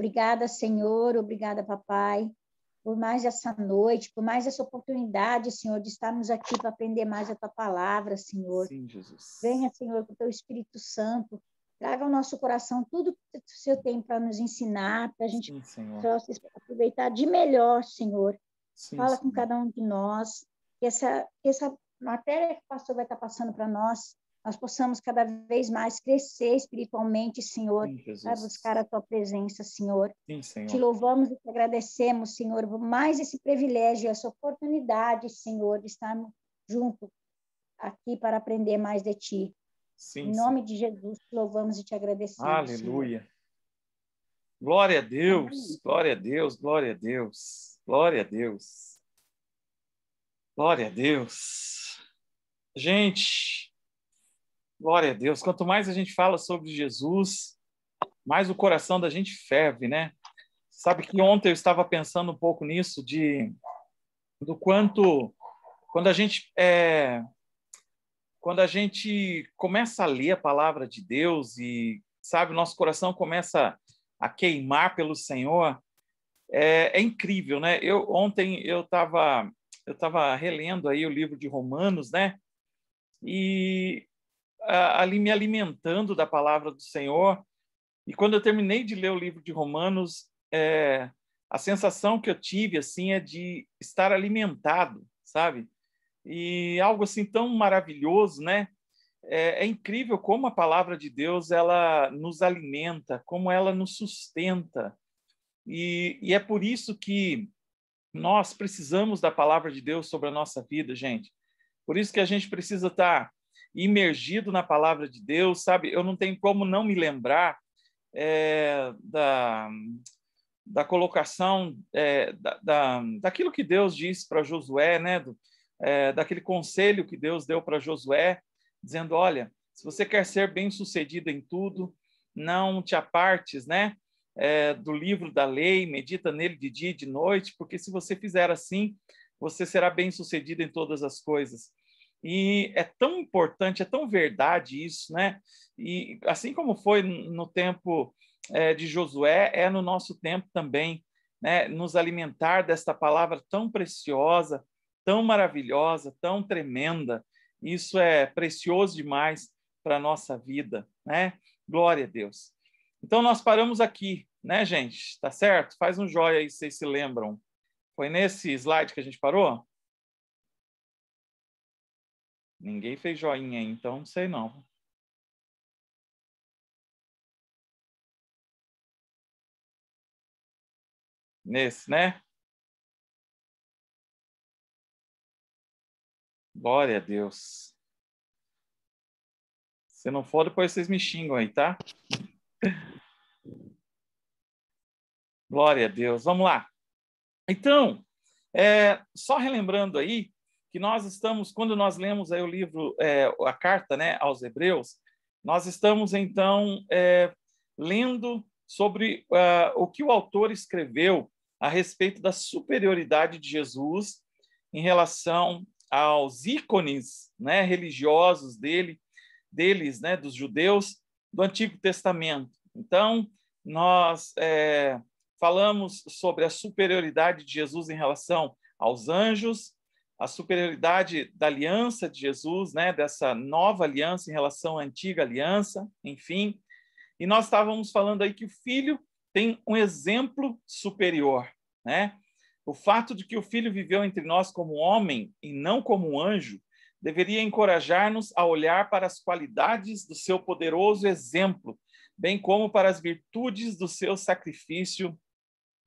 Obrigada, Senhor, obrigada, papai, por mais essa noite, por mais essa oportunidade, Senhor, de estarmos aqui para aprender mais a tua palavra, Senhor. Sim, Jesus. Venha, Senhor, com o teu Espírito Santo. Traga ao nosso coração tudo que o Senhor tem para nos ensinar, para a gente Sim, aproveitar de melhor, Senhor. Sim, Fala Senhor. com cada um de nós. Que essa, que essa matéria que o pastor vai estar passando para nós nós possamos cada vez mais crescer espiritualmente, Senhor, Sim, para buscar a tua presença, Senhor. Sim, Senhor. Te louvamos e te agradecemos, Senhor, por mais esse privilégio, essa oportunidade, Senhor, de estarmos junto aqui para aprender mais de ti. Sim, em nome de Jesus, louvamos e te agradecemos. Aleluia. Senhor. Glória a Deus, Amém. glória a Deus, glória a Deus, glória a Deus. Glória a Deus. Gente, Glória a Deus. Quanto mais a gente fala sobre Jesus, mais o coração da gente ferve, né? Sabe que ontem eu estava pensando um pouco nisso, de do quanto quando a gente é, quando a gente começa a ler a palavra de Deus e sabe o nosso coração começa a queimar pelo Senhor, é, é incrível, né? Eu ontem eu estava eu estava relendo aí o livro de Romanos, né? E ali me alimentando da palavra do Senhor. E quando eu terminei de ler o livro de Romanos, é, a sensação que eu tive assim é de estar alimentado, sabe? E algo assim tão maravilhoso, né? É, é incrível como a palavra de Deus ela nos alimenta, como ela nos sustenta. E, e é por isso que nós precisamos da palavra de Deus sobre a nossa vida, gente. Por isso que a gente precisa estar tá imergido na palavra de Deus, sabe? Eu não tenho como não me lembrar é, da, da colocação, é, da, da, daquilo que Deus disse para Josué, né? Do, é, daquele conselho que Deus deu para Josué, dizendo: olha, se você quer ser bem-sucedido em tudo, não te apartes, né? É, do livro da lei, medita nele de dia e de noite, porque se você fizer assim, você será bem-sucedido em todas as coisas. E é tão importante, é tão verdade isso, né? E assim como foi no tempo é, de Josué, é no nosso tempo também, né? Nos alimentar desta palavra tão preciosa, tão maravilhosa, tão tremenda. Isso é precioso demais para a nossa vida, né? Glória a Deus. Então nós paramos aqui, né, gente? Tá certo? Faz um joia aí vocês se lembram. Foi nesse slide que a gente parou? Ninguém fez joinha, então não sei não. Nesse, né? Glória a Deus. Se não for, depois vocês me xingam aí, tá? Glória a Deus. Vamos lá. Então, é, só relembrando aí, que nós estamos, quando nós lemos aí o livro, é, a carta né, aos Hebreus, nós estamos então é, lendo sobre uh, o que o autor escreveu a respeito da superioridade de Jesus em relação aos ícones né, religiosos dele, deles, né, dos judeus do Antigo Testamento. Então, nós é, falamos sobre a superioridade de Jesus em relação aos anjos, a superioridade da aliança de Jesus, né, dessa nova aliança em relação à antiga aliança, enfim. E nós estávamos falando aí que o filho tem um exemplo superior, né? O fato de que o filho viveu entre nós como homem e não como anjo deveria encorajar-nos a olhar para as qualidades do seu poderoso exemplo, bem como para as virtudes do seu sacrifício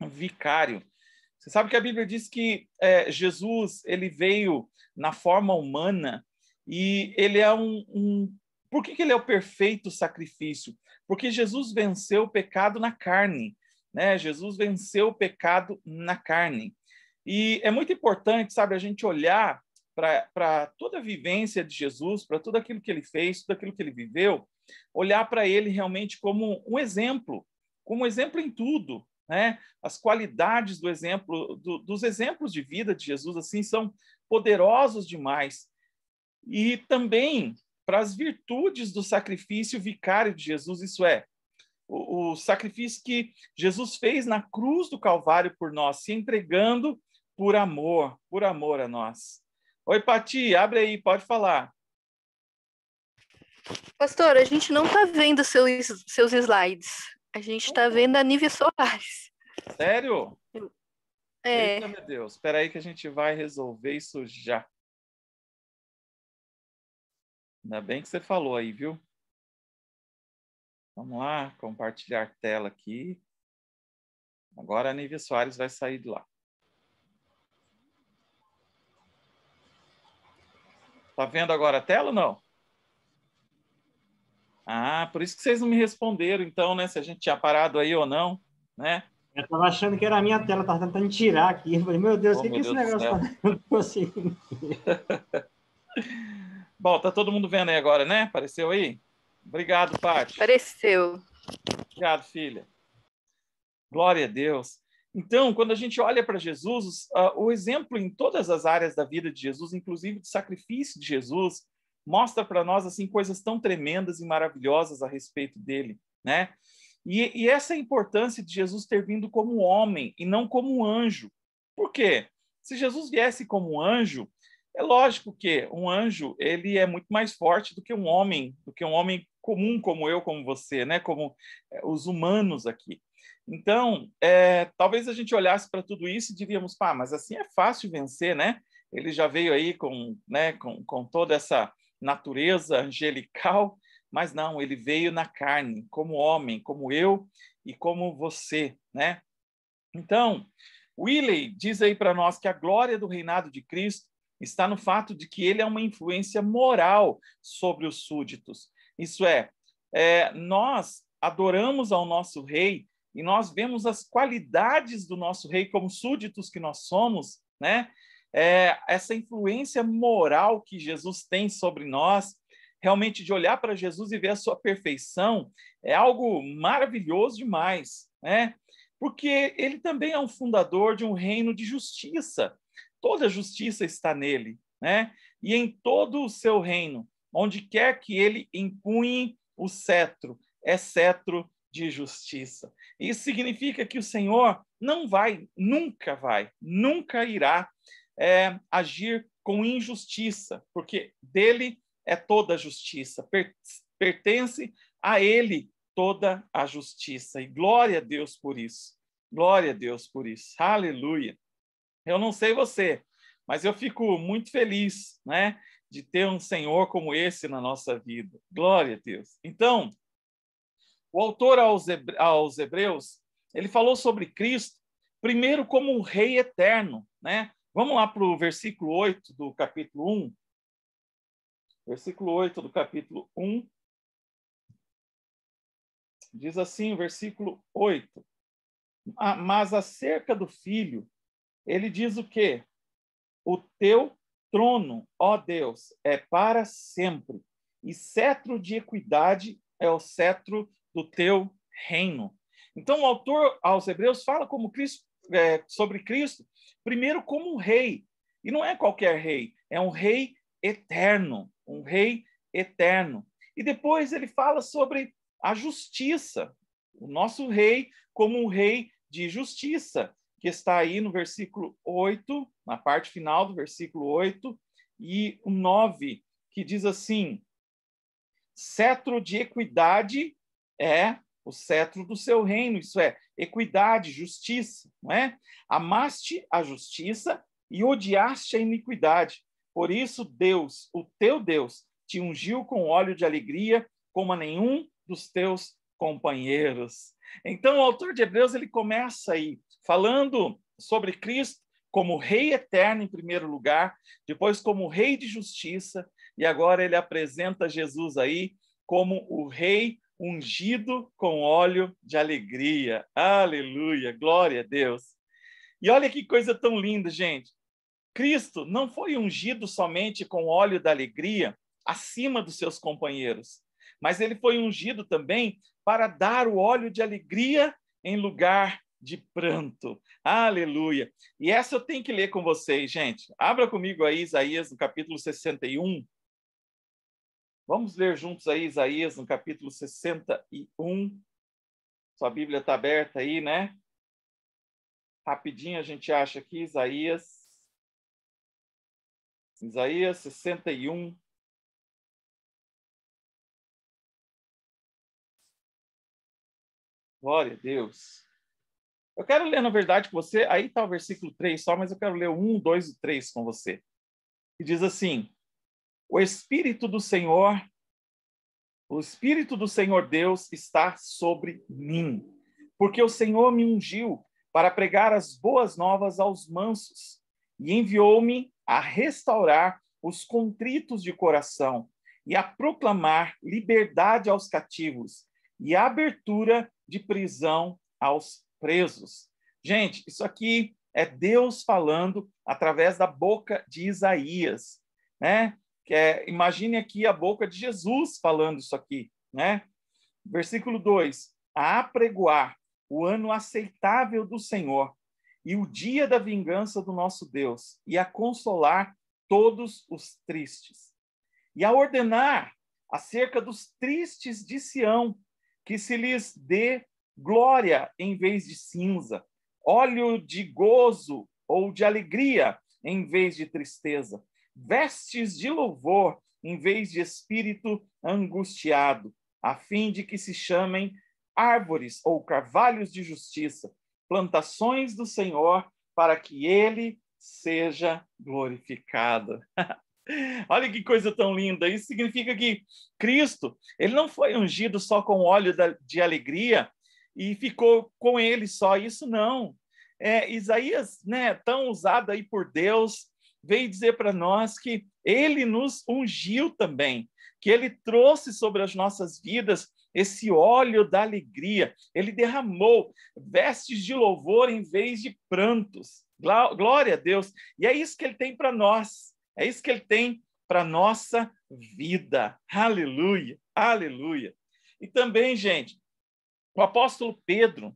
vicário. Você sabe que a Bíblia diz que é, Jesus ele veio na forma humana e ele é um, um... Por que, que, ele é o perfeito sacrifício? Porque Jesus venceu o pecado na carne, né? Jesus venceu o pecado na carne. E é muito importante, sabe, a gente olhar para toda a vivência de Jesus, para tudo aquilo que ele fez, tudo aquilo que ele viveu, olhar para ele realmente como um exemplo, como um exemplo em tudo né? As qualidades do exemplo, do, dos exemplos de vida de Jesus assim são poderosos demais. E também para as virtudes do sacrifício vicário de Jesus, isso é, o, o sacrifício que Jesus fez na cruz do Calvário por nós, se entregando por amor, por amor a nós. Oi, Pati, abre aí, pode falar. Pastor, a gente não está vendo seus, seus slides. A gente está vendo a Nive Soares. Sério? É. Eita, meu Deus. Espera aí que a gente vai resolver isso já. Ainda bem que você falou aí, viu? Vamos lá, compartilhar tela aqui. Agora a Nívia Soares vai sair de lá. Tá vendo agora a tela ou não? Ah, por isso que vocês não me responderam, então, né? Se a gente tinha parado aí ou não, né? Eu tava achando que era a minha tela, tava tentando tirar aqui. Eu falei, meu Deus, oh, o que, que esse negócio tá conseguindo? Bom, tá todo mundo vendo aí agora, né? Apareceu aí? Obrigado, Paty. Apareceu. Obrigado, filha. Glória a Deus. Então, quando a gente olha para Jesus, uh, o exemplo em todas as áreas da vida de Jesus, inclusive do sacrifício de Jesus, mostra para nós assim coisas tão tremendas e maravilhosas a respeito dele, né? E, e essa importância de Jesus ter vindo como homem e não como anjo. Por quê? Se Jesus viesse como anjo, é lógico que um anjo ele é muito mais forte do que um homem, do que um homem comum como eu, como você, né? Como eh, os humanos aqui. Então, é, talvez a gente olhasse para tudo isso e diríamos, pá, mas assim é fácil vencer, né? Ele já veio aí com, né, com, com toda essa natureza angelical, mas não, ele veio na carne, como homem, como eu e como você, né? Então, Willey diz aí para nós que a glória do reinado de Cristo está no fato de que ele é uma influência moral sobre os súditos. Isso é, é nós adoramos ao nosso rei e nós vemos as qualidades do nosso rei como súditos que nós somos, né? é, essa influência moral que Jesus tem sobre nós, realmente de olhar para Jesus e ver a sua perfeição, é algo maravilhoso demais, né? Porque ele também é um fundador de um reino de justiça. Toda justiça está nele, né? E em todo o seu reino, onde quer que ele empunhe o cetro, é cetro de justiça. Isso significa que o Senhor não vai, nunca vai, nunca irá é, agir com injustiça, porque dele é toda a justiça, pertence a ele toda a justiça. E glória a Deus por isso. Glória a Deus por isso. Aleluia. Eu não sei você, mas eu fico muito feliz, né, de ter um Senhor como esse na nossa vida. Glória a Deus. Então, o autor aos Hebreus, ele falou sobre Cristo primeiro como um rei eterno, né? Vamos lá para assim o versículo 8 do capítulo 1. Versículo 8 do capítulo 1. Diz assim, versículo 8. Mas acerca do filho, ele diz o quê? O teu trono, ó Deus, é para sempre, e cetro de equidade é o cetro do teu reino. Então, o autor aos Hebreus fala como Cristo é, sobre Cristo, primeiro como um rei. E não é qualquer rei, é um rei eterno, um rei eterno. E depois ele fala sobre a justiça, o nosso rei como um rei de justiça, que está aí no versículo 8, na parte final do versículo 8 e o 9, que diz assim: cetro de equidade é o cetro do seu reino, isso é, equidade, justiça, não é? Amaste a justiça e odiaste a iniquidade. Por isso, Deus, o teu Deus, te ungiu com óleo de alegria, como a nenhum dos teus companheiros. Então, o autor de Hebreus ele começa aí falando sobre Cristo como Rei eterno em primeiro lugar, depois como Rei de justiça, e agora ele apresenta Jesus aí como o Rei ungido com óleo de alegria. Aleluia, glória a Deus. E olha que coisa tão linda, gente. Cristo não foi ungido somente com óleo da alegria acima dos seus companheiros, mas ele foi ungido também para dar o óleo de alegria em lugar de pranto. Aleluia. E essa eu tenho que ler com vocês, gente. Abra comigo aí Isaías no capítulo 61, Vamos ler juntos aí Isaías no capítulo 61. Sua Bíblia está aberta aí, né? Rapidinho a gente acha aqui Isaías. Isaías 61. Glória a Deus. Eu quero ler, na verdade, com você, aí está o versículo 3 só, mas eu quero ler o 1, 2 e 3 com você. Que diz assim: o Espírito do Senhor, o Espírito do Senhor Deus está sobre mim, porque o Senhor me ungiu para pregar as boas novas aos mansos e enviou-me a restaurar os contritos de coração e a proclamar liberdade aos cativos e a abertura de prisão aos presos. Gente, isso aqui é Deus falando através da boca de Isaías, né? que é, imagine aqui a boca de Jesus falando isso aqui, né? Versículo 2: a apregoar o ano aceitável do Senhor e o dia da vingança do nosso Deus, e a consolar todos os tristes, e a ordenar acerca dos tristes de Sião, que se lhes dê glória em vez de cinza, óleo de gozo ou de alegria em vez de tristeza, vestes de louvor em vez de espírito angustiado, a fim de que se chamem árvores ou carvalhos de justiça, plantações do Senhor, para que ele seja glorificado. Olha que coisa tão linda! Isso significa que Cristo, ele não foi ungido só com óleo de alegria e ficou com ele só isso não. É, Isaías, né, tão usado aí por Deus veio dizer para nós que ele nos ungiu também, que ele trouxe sobre as nossas vidas esse óleo da alegria, ele derramou vestes de louvor em vez de prantos. Glória a Deus. E é isso que ele tem para nós. É isso que ele tem para nossa vida. Aleluia. Aleluia. E também, gente, o apóstolo Pedro,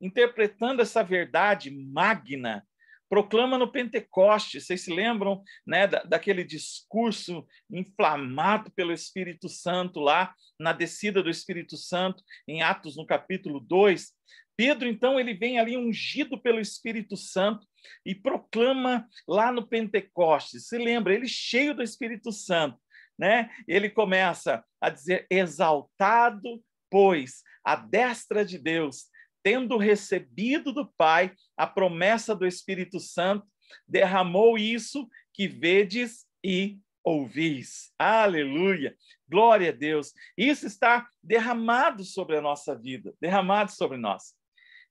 interpretando essa verdade magna proclama no Pentecoste. Vocês se lembram né, da, daquele discurso inflamado pelo Espírito Santo lá, na descida do Espírito Santo, em Atos, no capítulo 2? Pedro, então, ele vem ali ungido pelo Espírito Santo e proclama lá no Pentecoste. Se lembra, ele cheio do Espírito Santo. Né? Ele começa a dizer: exaltado, pois, a destra de Deus tendo recebido do Pai a promessa do Espírito Santo, derramou isso que vedes e ouvis. Aleluia! Glória a Deus! Isso está derramado sobre a nossa vida, derramado sobre nós.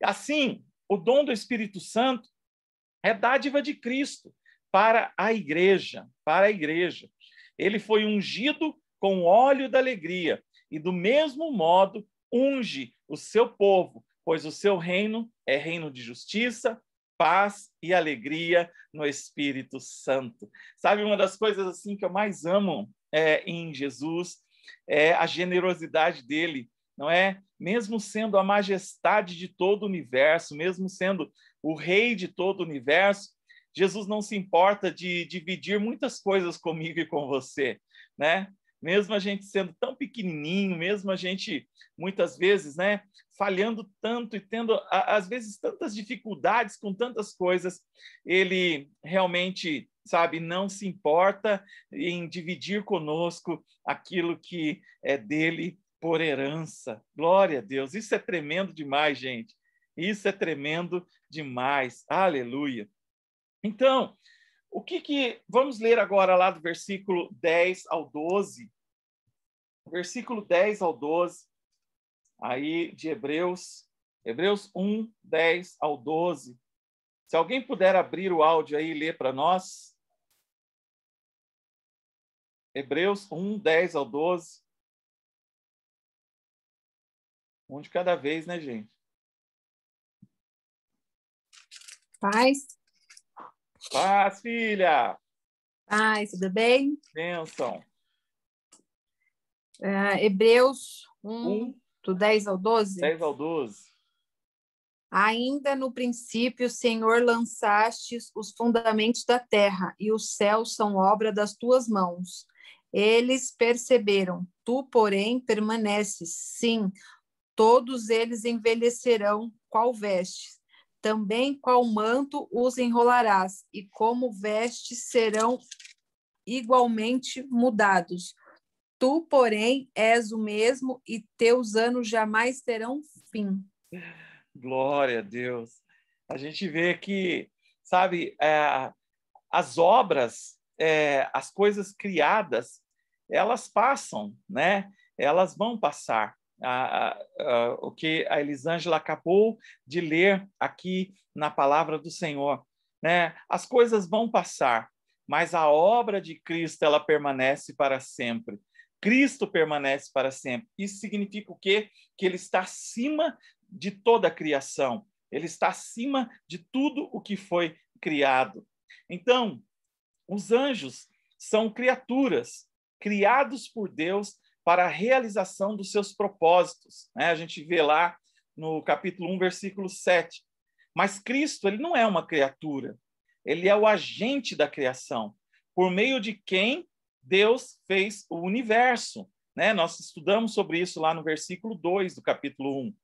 Assim, o dom do Espírito Santo é dádiva de Cristo para a igreja, para a igreja. Ele foi ungido com óleo da alegria e do mesmo modo unge o seu povo pois o seu reino é reino de justiça, paz e alegria no Espírito Santo. Sabe, uma das coisas assim que eu mais amo é, em Jesus é a generosidade dele, não é? Mesmo sendo a majestade de todo o universo, mesmo sendo o rei de todo o universo, Jesus não se importa de dividir muitas coisas comigo e com você, né? mesmo a gente sendo tão pequenininho, mesmo a gente muitas vezes, né, falhando tanto e tendo às vezes tantas dificuldades com tantas coisas, ele realmente, sabe, não se importa em dividir conosco aquilo que é dele por herança. Glória a Deus. Isso é tremendo demais, gente. Isso é tremendo demais. Aleluia. Então, o que que. Vamos ler agora lá do versículo 10 ao 12. Versículo 10 ao 12, aí de Hebreus. Hebreus 1, 10 ao 12. Se alguém puder abrir o áudio aí e ler para nós. Hebreus 1, 10 ao 12. Um de cada vez, né, gente? Paz, Paz, filha! Paz, tudo bem? Benção. Uh, é, Hebreus 1, 1, do 10 ao 12. 10 ao 12. Ainda no princípio, Senhor, lançastes os fundamentos da terra, e os céus são obra das tuas mãos. Eles perceberam, tu, porém, permaneces. Sim, todos eles envelhecerão, qual vestes também qual manto os enrolarás e como vestes serão igualmente mudados. Tu, porém, és o mesmo e teus anos jamais terão fim. Glória a Deus. A gente vê que, sabe, é, as obras, é, as coisas criadas, elas passam, né? Elas vão passar a, a, o que a Elisângela acabou de ler aqui na palavra do Senhor. Né? As coisas vão passar, mas a obra de Cristo ela permanece para sempre. Cristo permanece para sempre. Isso significa o quê? Que ele está acima de toda a criação. Ele está acima de tudo o que foi criado. Então, os anjos são criaturas criados por Deus para a realização dos seus propósitos. Né? A gente vê lá no capítulo 1, versículo 7. Mas Cristo ele não é uma criatura, ele é o agente da criação, por meio de quem Deus fez o universo. Né? Nós estudamos sobre isso lá no versículo 2 do capítulo 1.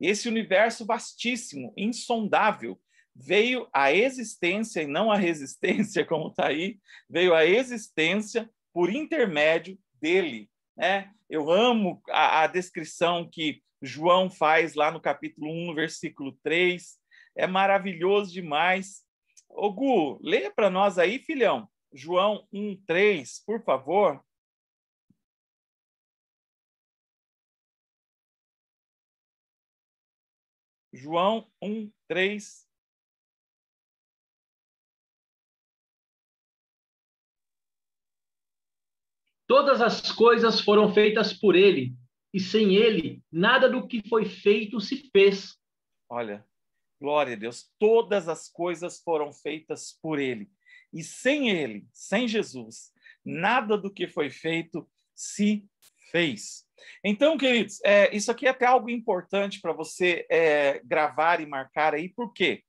Esse universo vastíssimo, insondável, veio à existência, e não à resistência, como está aí, veio à existência por intermédio dele né? Eu amo a, a descrição que João faz lá no capítulo 1, versículo 3. É maravilhoso demais. Ô Gu, leia para nós aí, filhão. João 1, 3, por favor. João 1, 3. Todas as coisas foram feitas por ele, e sem ele, nada do que foi feito se fez. Olha, glória a Deus, todas as coisas foram feitas por ele, e sem ele, sem Jesus, nada do que foi feito se fez. Então, queridos, é, isso aqui é até algo importante para você é, gravar e marcar aí, por quê?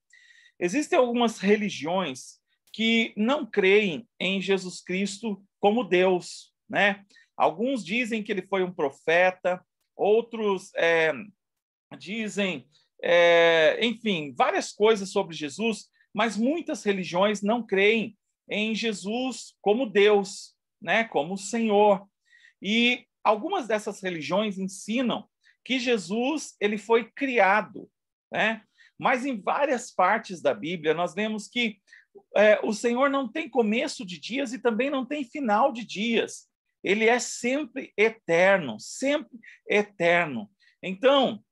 Existem algumas religiões que não creem em Jesus Cristo como Deus, né? Alguns dizem que ele foi um profeta, outros é, dizem, é, enfim, várias coisas sobre Jesus, mas muitas religiões não creem em Jesus como Deus, né? Como Senhor. E algumas dessas religiões ensinam que Jesus ele foi criado, né? Mas em várias partes da Bíblia nós vemos que é, o Senhor não tem começo de dias e também não tem final de dias ele é sempre eterno, sempre eterno. Então,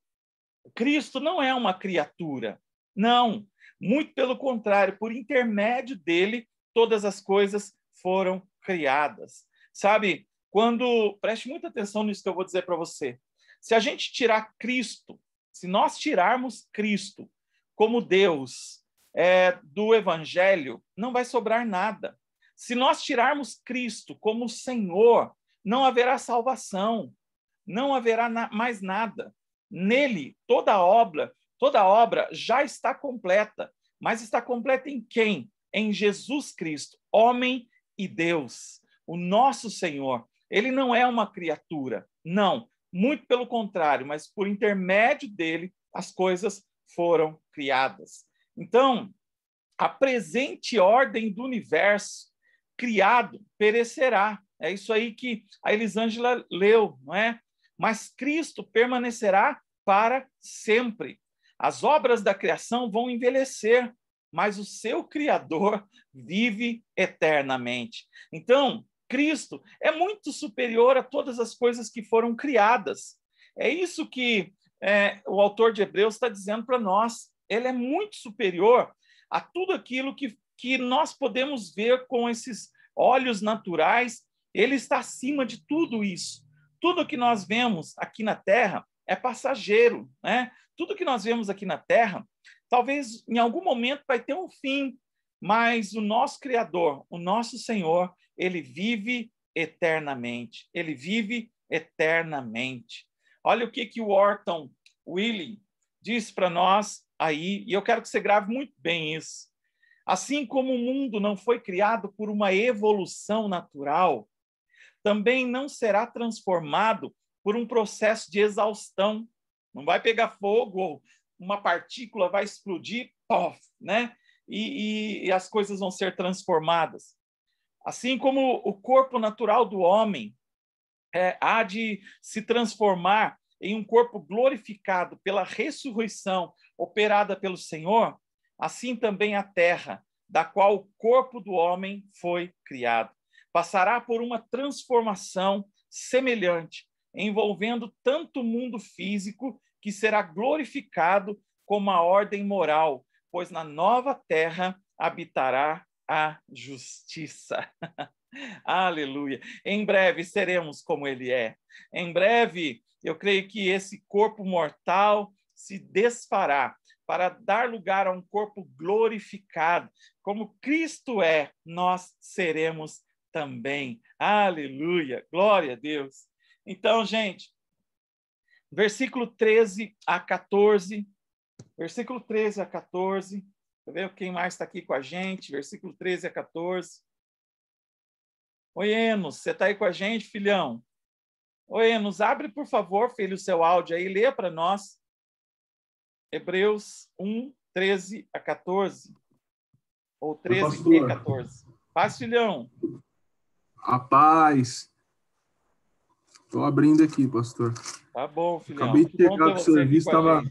Cristo não é uma criatura, não. Muito pelo contrário, por intermédio dele, todas as coisas foram criadas. Sabe, quando. Preste muita atenção nisso que eu vou dizer para você. Se a gente tirar Cristo, se nós tirarmos Cristo como Deus é, do Evangelho, não vai sobrar nada. Se nós tirarmos Cristo como Senhor, não haverá salvação, não haverá na, mais nada. Nele, toda a obra, toda obra já está completa. Mas está completa em quem? Em Jesus Cristo, homem e Deus, o nosso Senhor. Ele não é uma criatura, não. Muito pelo contrário, mas por intermédio dele as coisas foram criadas. Então, a presente ordem do universo criado perecerá. É isso aí que a Elisângela leu, não é? Mas Cristo permanecerá para sempre. As obras da criação vão envelhecer, mas o seu Criador vive eternamente. Então, Cristo é muito superior a todas as coisas que foram criadas. É isso que é, o autor de Hebreus está dizendo para nós. Ele é muito superior a tudo aquilo que que nós podemos ver com esses olhos naturais, ele está acima de tudo isso. Tudo que nós vemos aqui na Terra é passageiro, né? Tudo que nós vemos aqui na Terra, talvez em algum momento vai ter um fim, mas o nosso Criador, o nosso Senhor, ele vive eternamente. Ele vive eternamente. Olha o que que o Orton Willing diz para nós aí, e eu quero que você grave muito bem isso. Assim como o mundo não foi criado por uma evolução natural, também não será transformado por um processo de exaustão. Não vai pegar fogo ou uma partícula vai explodir, pof, né? E, e, e as coisas vão ser transformadas. Assim como o corpo natural do homem é, há de se transformar em um corpo glorificado pela ressurreição operada pelo Senhor, assim também a terra, da qual o corpo do homem foi criado. Passará por uma transformação semelhante, envolvendo tanto o mundo físico, que será glorificado, como a ordem moral, pois na nova terra habitará a justiça. Aleluia. Em breve seremos como ele é. Em breve, eu creio que esse corpo mortal se desfará para dar lugar a um corpo glorificado. Como Cristo é, nós seremos também. Aleluia! Glória a Deus! Então, gente, versículo 13 a 14. Versículo 13 a 14. Tá ver quem mais está aqui com a gente? Versículo 13 a 14. Oi, Enos, você está aí com a gente, filhão? Oi, Enos, abre, por favor, filho, o seu áudio aí, lê para nós. Hebreus 1, 13 a 14. Ou 13 e 14. Paz, filhão. A paz. Estou abrindo aqui, pastor. Tá bom, filhão. Acabei de chegar do serviço, estava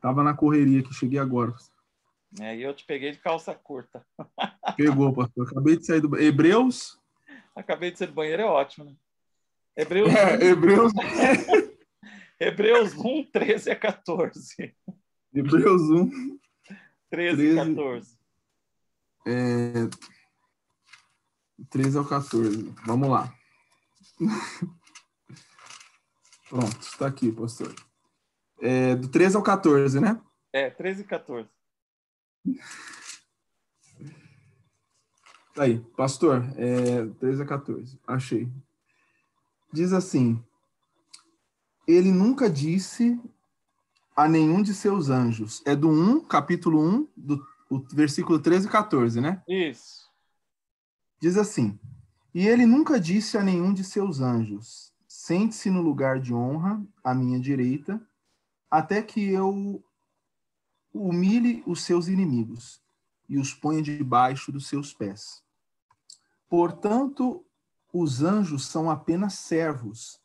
tava na correria que cheguei agora. É, eu te peguei de calça curta. Pegou, pastor. Acabei de sair do Hebreus? Acabei de sair do banheiro, é ótimo, né? Hebreus. É, Hebreus. Hebreus 1, 13 a 14. Hebreus 1, 13, a 14. É, 13 ao 14. Vamos lá. Pronto, está aqui, pastor. É, do 13 ao 14, né? É, 13 e 14. Tá aí, pastor, é, 13 a 14, achei. Diz assim: ele nunca disse a nenhum de seus anjos. É do 1, capítulo 1, do o versículo 13 e 14, né? Isso. Diz assim: E ele nunca disse a nenhum de seus anjos: Sente-se no lugar de honra, à minha direita, até que eu humilhe os seus inimigos e os ponha debaixo dos seus pés. Portanto, os anjos são apenas servos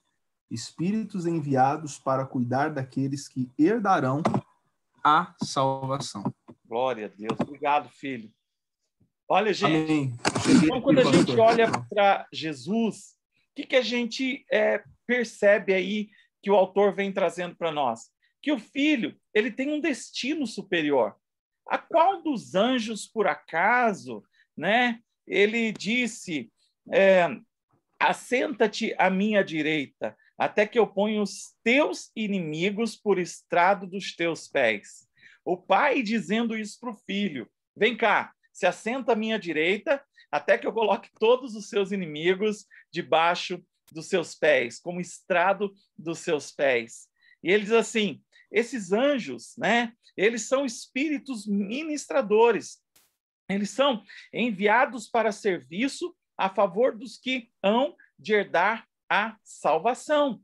espíritos enviados para cuidar daqueles que herdarão a salvação. Glória a Deus. Obrigado, filho. Olha, gente, então, quando a gente olha para Jesus, o que, que a gente é, percebe aí que o autor vem trazendo para nós? Que o filho ele tem um destino superior. A qual dos anjos, por acaso, né? Ele disse: é, assenta-te à minha direita até que eu ponha os teus inimigos por estrado dos teus pés. O pai dizendo isso para o filho: Vem cá, se assenta à minha direita, até que eu coloque todos os seus inimigos debaixo dos seus pés, como estrado dos seus pés. E ele diz assim: esses anjos, né? Eles são espíritos ministradores. Eles são enviados para serviço a favor dos que hão de herdar a salvação.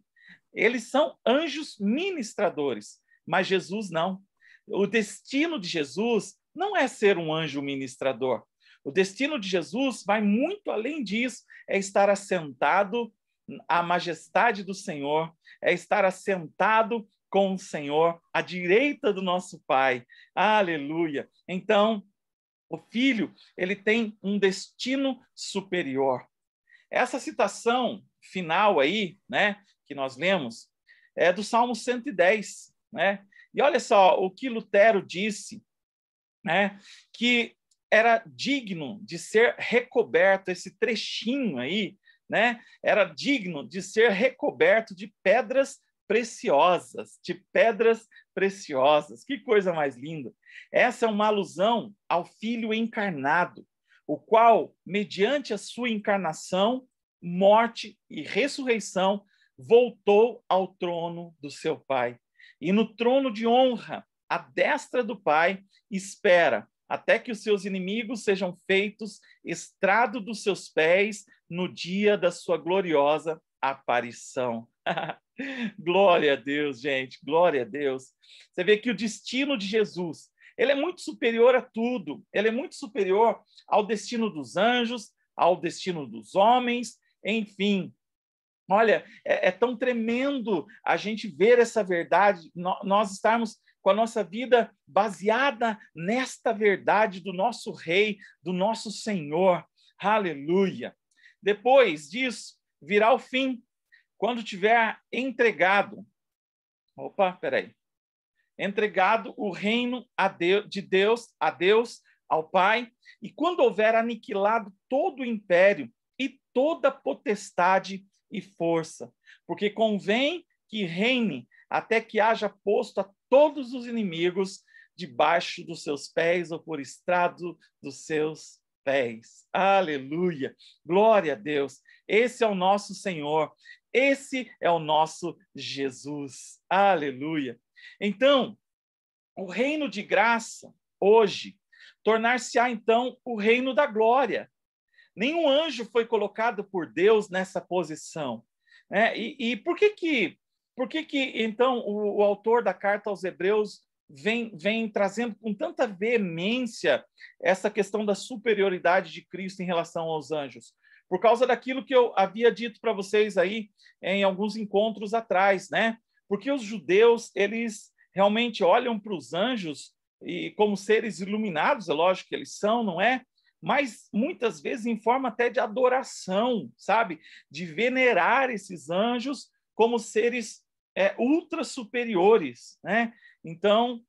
Eles são anjos ministradores, mas Jesus não. O destino de Jesus não é ser um anjo ministrador. O destino de Jesus vai muito além disso, é estar assentado à majestade do Senhor, é estar assentado com o Senhor à direita do nosso Pai. Aleluia. Então, o filho, ele tem um destino superior. Essa citação final aí, né, que nós lemos, é do Salmo 110, né? E olha só o que Lutero disse, né, que era digno de ser recoberto esse trechinho aí, né? Era digno de ser recoberto de pedras preciosas, de pedras preciosas. Que coisa mais linda! Essa é uma alusão ao Filho encarnado, o qual, mediante a sua encarnação, morte e ressurreição, voltou ao trono do seu Pai. E no trono de honra, a destra do Pai espera até que os seus inimigos sejam feitos estrado dos seus pés no dia da sua gloriosa aparição. glória a Deus, gente, glória a Deus. Você vê que o destino de Jesus ele é muito superior a tudo. Ele é muito superior ao destino dos anjos, ao destino dos homens, enfim. Olha, é, é tão tremendo a gente ver essa verdade, no, nós estarmos com a nossa vida baseada nesta verdade do nosso Rei, do nosso Senhor. Aleluia! Depois disso, virá o fim, quando tiver entregado. Opa, peraí entregado o reino Deus, de Deus a Deus, ao Pai, e quando houver aniquilado todo o império e toda potestade e força, porque convém que reine até que haja posto a todos os inimigos debaixo dos seus pés ou por estrado dos seus pés. Aleluia! Glória a Deus! Esse é o nosso Senhor, esse é o nosso Jesus. Aleluia! Então, o reino de graça, hoje, tornar-se-á então o reino da glória. Nenhum anjo foi colocado por Deus nessa posição. Né? E, e, por que que, por que, que então, o, o autor da carta aos Hebreus Vem, vem, trazendo com tanta veemência essa questão da superioridade de Cristo em relação aos anjos. Por causa daquilo que eu havia dito para vocês aí em alguns encontros atrás, né? Porque os judeus, eles realmente olham para os anjos e como seres iluminados, é lógico que eles são, não é? Mas muitas vezes em forma até de adoração, sabe? De venerar esses anjos como seres é, ultra superiores, né? Então,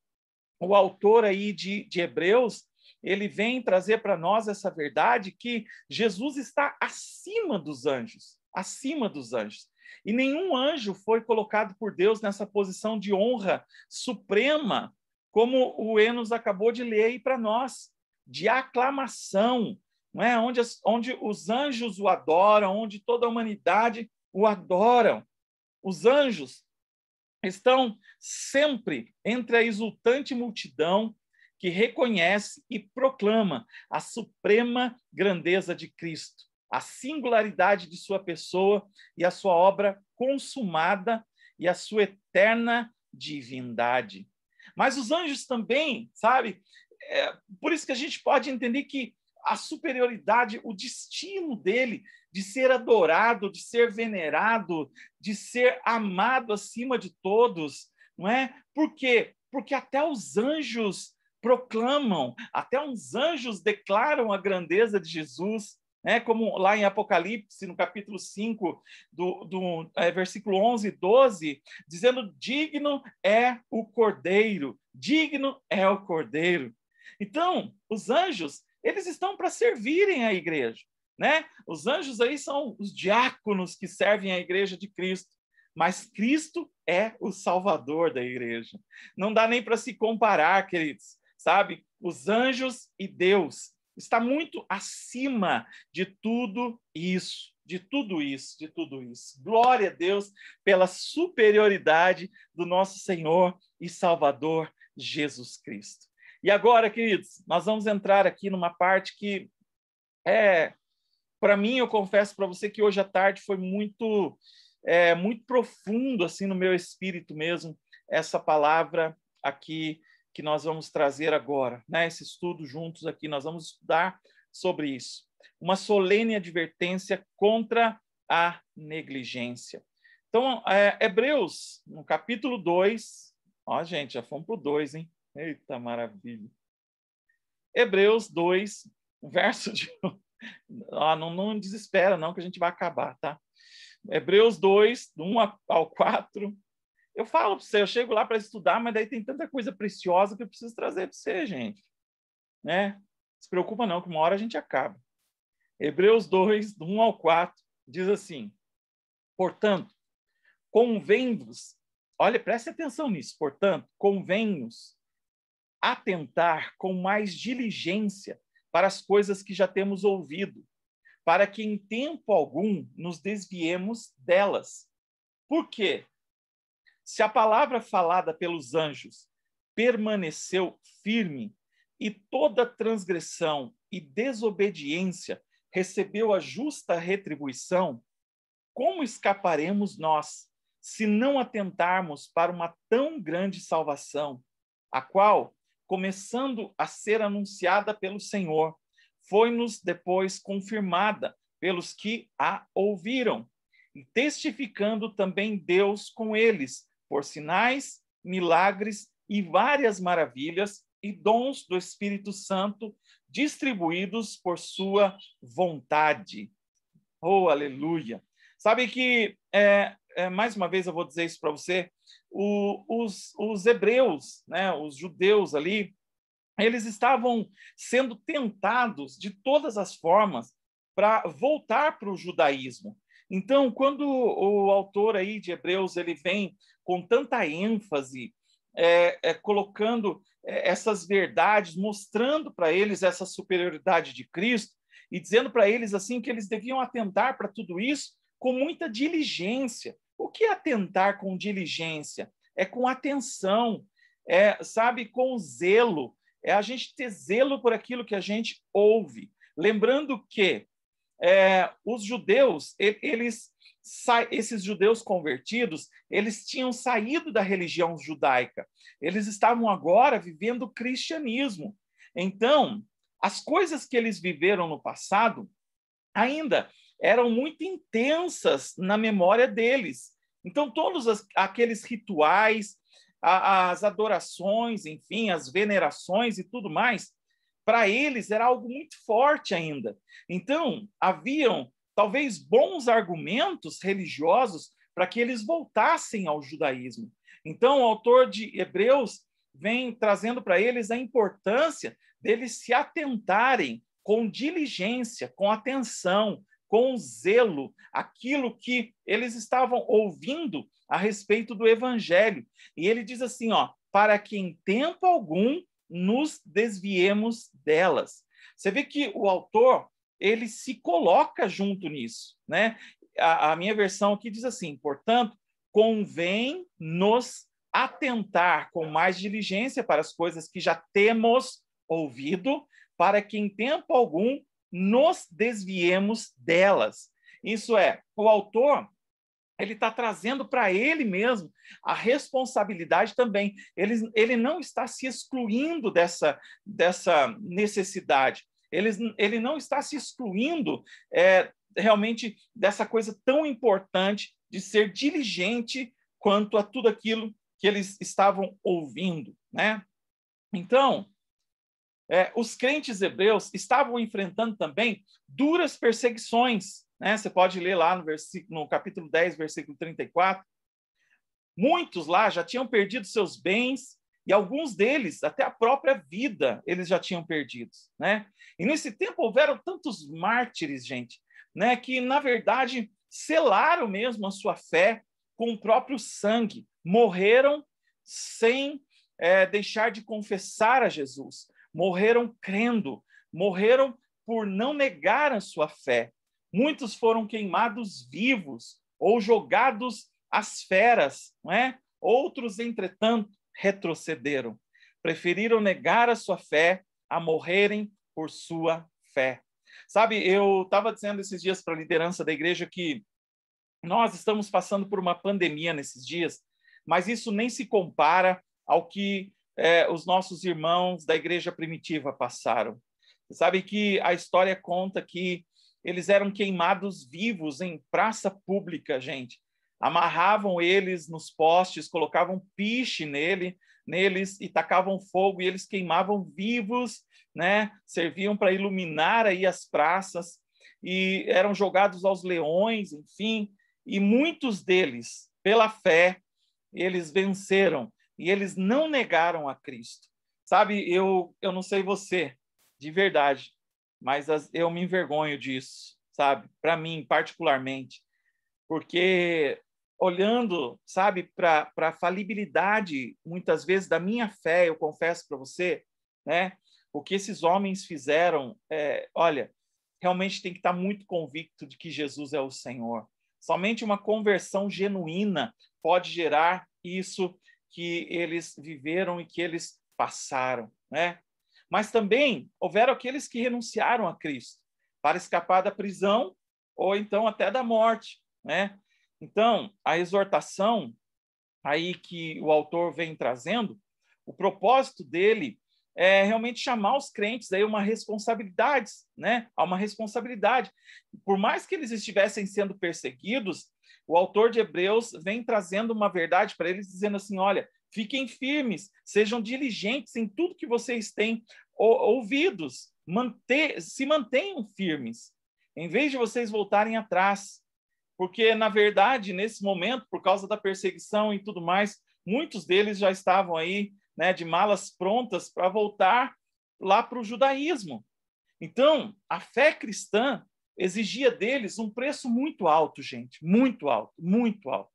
o autor aí de, de Hebreus, ele vem trazer para nós essa verdade que Jesus está acima dos anjos, acima dos anjos. E nenhum anjo foi colocado por Deus nessa posição de honra suprema, como o Enos acabou de ler aí para nós, de aclamação, não é? onde, as, onde os anjos o adoram, onde toda a humanidade o adoram. Os anjos estão sempre entre a exultante multidão que reconhece e proclama a suprema grandeza de Cristo a singularidade de sua pessoa e a sua obra consumada e a sua eterna divindade. Mas os anjos também, sabe? É, por isso que a gente pode entender que a superioridade, o destino dele de ser adorado, de ser venerado, de ser amado acima de todos, não é? Por quê? Porque até os anjos proclamam, até os anjos declaram a grandeza de Jesus, é como lá em Apocalipse, no capítulo 5, do, do é, versículo 11 e 12, dizendo: Digno é o cordeiro, digno é o cordeiro. Então, os anjos, eles estão para servirem a igreja. Né? Os anjos aí são os diáconos que servem a igreja de Cristo, mas Cristo é o salvador da igreja. Não dá nem para se comparar, queridos, sabe? Os anjos e Deus está muito acima de tudo isso, de tudo isso, de tudo isso. Glória a Deus pela superioridade do nosso Senhor e Salvador Jesus Cristo. E agora, queridos, nós vamos entrar aqui numa parte que é, para mim, eu confesso para você que hoje à tarde foi muito, é, muito profundo assim no meu espírito mesmo essa palavra aqui que nós vamos trazer agora, né? Esse estudo juntos aqui, nós vamos estudar sobre isso. Uma solene advertência contra a negligência. Então, é, Hebreus, no capítulo 2, ó, gente, já fomos para o 2, hein? Eita maravilha. Hebreus 2, verso de. ó, não, não desespera, não, que a gente vai acabar, tá? Hebreus 2, do 1 ao 4, eu falo para você, eu chego lá para estudar, mas daí tem tanta coisa preciosa que eu preciso trazer para você, gente. Né? Se preocupa não, que uma hora a gente acaba. Hebreus 2, do 1 ao 4, diz assim: Portanto, convém-vos, olha, preste atenção nisso, portanto, convém-nos atentar com mais diligência para as coisas que já temos ouvido, para que em tempo algum nos desviemos delas. Por quê? Se a palavra falada pelos anjos permaneceu firme e toda transgressão e desobediência recebeu a justa retribuição, como escaparemos nós se não atentarmos para uma tão grande salvação, a qual, começando a ser anunciada pelo Senhor, foi-nos depois confirmada pelos que a ouviram, e testificando também Deus com eles, por sinais, milagres e várias maravilhas e dons do Espírito Santo distribuídos por sua vontade. Oh, aleluia! Sabe que, é, é, mais uma vez eu vou dizer isso para você, o, os, os hebreus, né, os judeus ali, eles estavam sendo tentados de todas as formas para voltar para o judaísmo. Então, quando o autor aí de Hebreus ele vem com tanta ênfase, é, é, colocando é, essas verdades, mostrando para eles essa superioridade de Cristo e dizendo para eles assim que eles deviam atentar para tudo isso com muita diligência. O que é atentar com diligência? É com atenção, é, sabe, com zelo. É a gente ter zelo por aquilo que a gente ouve. Lembrando que é, os judeus, eles esses judeus convertidos, eles tinham saído da religião judaica. Eles estavam agora vivendo o cristianismo. Então, as coisas que eles viveram no passado ainda eram muito intensas na memória deles. Então, todos as, aqueles rituais, a, as adorações, enfim, as venerações e tudo mais, para eles era algo muito forte ainda. Então, haviam talvez bons argumentos religiosos para que eles voltassem ao judaísmo. Então, o autor de Hebreus vem trazendo para eles a importância deles se atentarem com diligência, com atenção, com zelo, aquilo que eles estavam ouvindo a respeito do evangelho. E ele diz assim, ó, para que em tempo algum nos desviemos delas. Você vê que o autor ele se coloca junto nisso, né? A, a minha versão aqui diz assim: portanto, convém nos atentar com mais diligência para as coisas que já temos ouvido, para que em tempo algum nos desviemos delas. Isso é, o autor ele está trazendo para ele mesmo a responsabilidade também. Ele, ele não está se excluindo dessa, dessa necessidade, ele, ele não está se excluindo é, realmente dessa coisa tão importante de ser diligente quanto a tudo aquilo que eles estavam ouvindo. Né? Então, é, os crentes hebreus estavam enfrentando também duras perseguições né? Você pode ler lá no, versículo, no capítulo 10, versículo 34. Muitos lá já tinham perdido seus bens e alguns deles, até a própria vida, eles já tinham perdido. Né? E nesse tempo houveram tantos mártires, gente, né, que na verdade selaram mesmo a sua fé com o próprio sangue, morreram sem é, deixar de confessar a Jesus, morreram crendo, morreram por não negar a sua fé. Muitos foram queimados vivos ou jogados às feras, não é? Outros, entretanto, retrocederam. Preferiram negar a sua fé a morrerem por sua fé. Sabe, eu estava dizendo esses dias para a liderança da igreja que nós estamos passando por uma pandemia nesses dias, mas isso nem se compara ao que é, os nossos irmãos da igreja primitiva passaram. sabe que a história conta que eles eram queimados vivos em praça pública, gente. Amarravam eles nos postes, colocavam piche nele, neles e tacavam fogo e eles queimavam vivos, né? Serviam para iluminar aí as praças e eram jogados aos leões, enfim, e muitos deles, pela fé, eles venceram e eles não negaram a Cristo. Sabe, eu eu não sei você, de verdade, mas as, eu me envergonho disso, sabe? Para mim, particularmente, porque olhando, sabe, para a falibilidade, muitas vezes, da minha fé, eu confesso para você, né? O que esses homens fizeram, é, olha, realmente tem que estar tá muito convicto de que Jesus é o Senhor. Somente uma conversão genuína pode gerar isso que eles viveram e que eles passaram, né? Mas também houveram aqueles que renunciaram a Cristo para escapar da prisão ou então até da morte, né? Então, a exortação aí que o autor vem trazendo, o propósito dele é realmente chamar os crentes aí uma responsabilidade, né? A uma responsabilidade. Por mais que eles estivessem sendo perseguidos, o autor de Hebreus vem trazendo uma verdade para eles dizendo assim, olha, Fiquem firmes, sejam diligentes em tudo que vocês têm ouvidos, manter, se mantenham firmes, em vez de vocês voltarem atrás. Porque, na verdade, nesse momento, por causa da perseguição e tudo mais, muitos deles já estavam aí né, de malas prontas para voltar lá para o judaísmo. Então, a fé cristã exigia deles um preço muito alto, gente, muito alto, muito alto.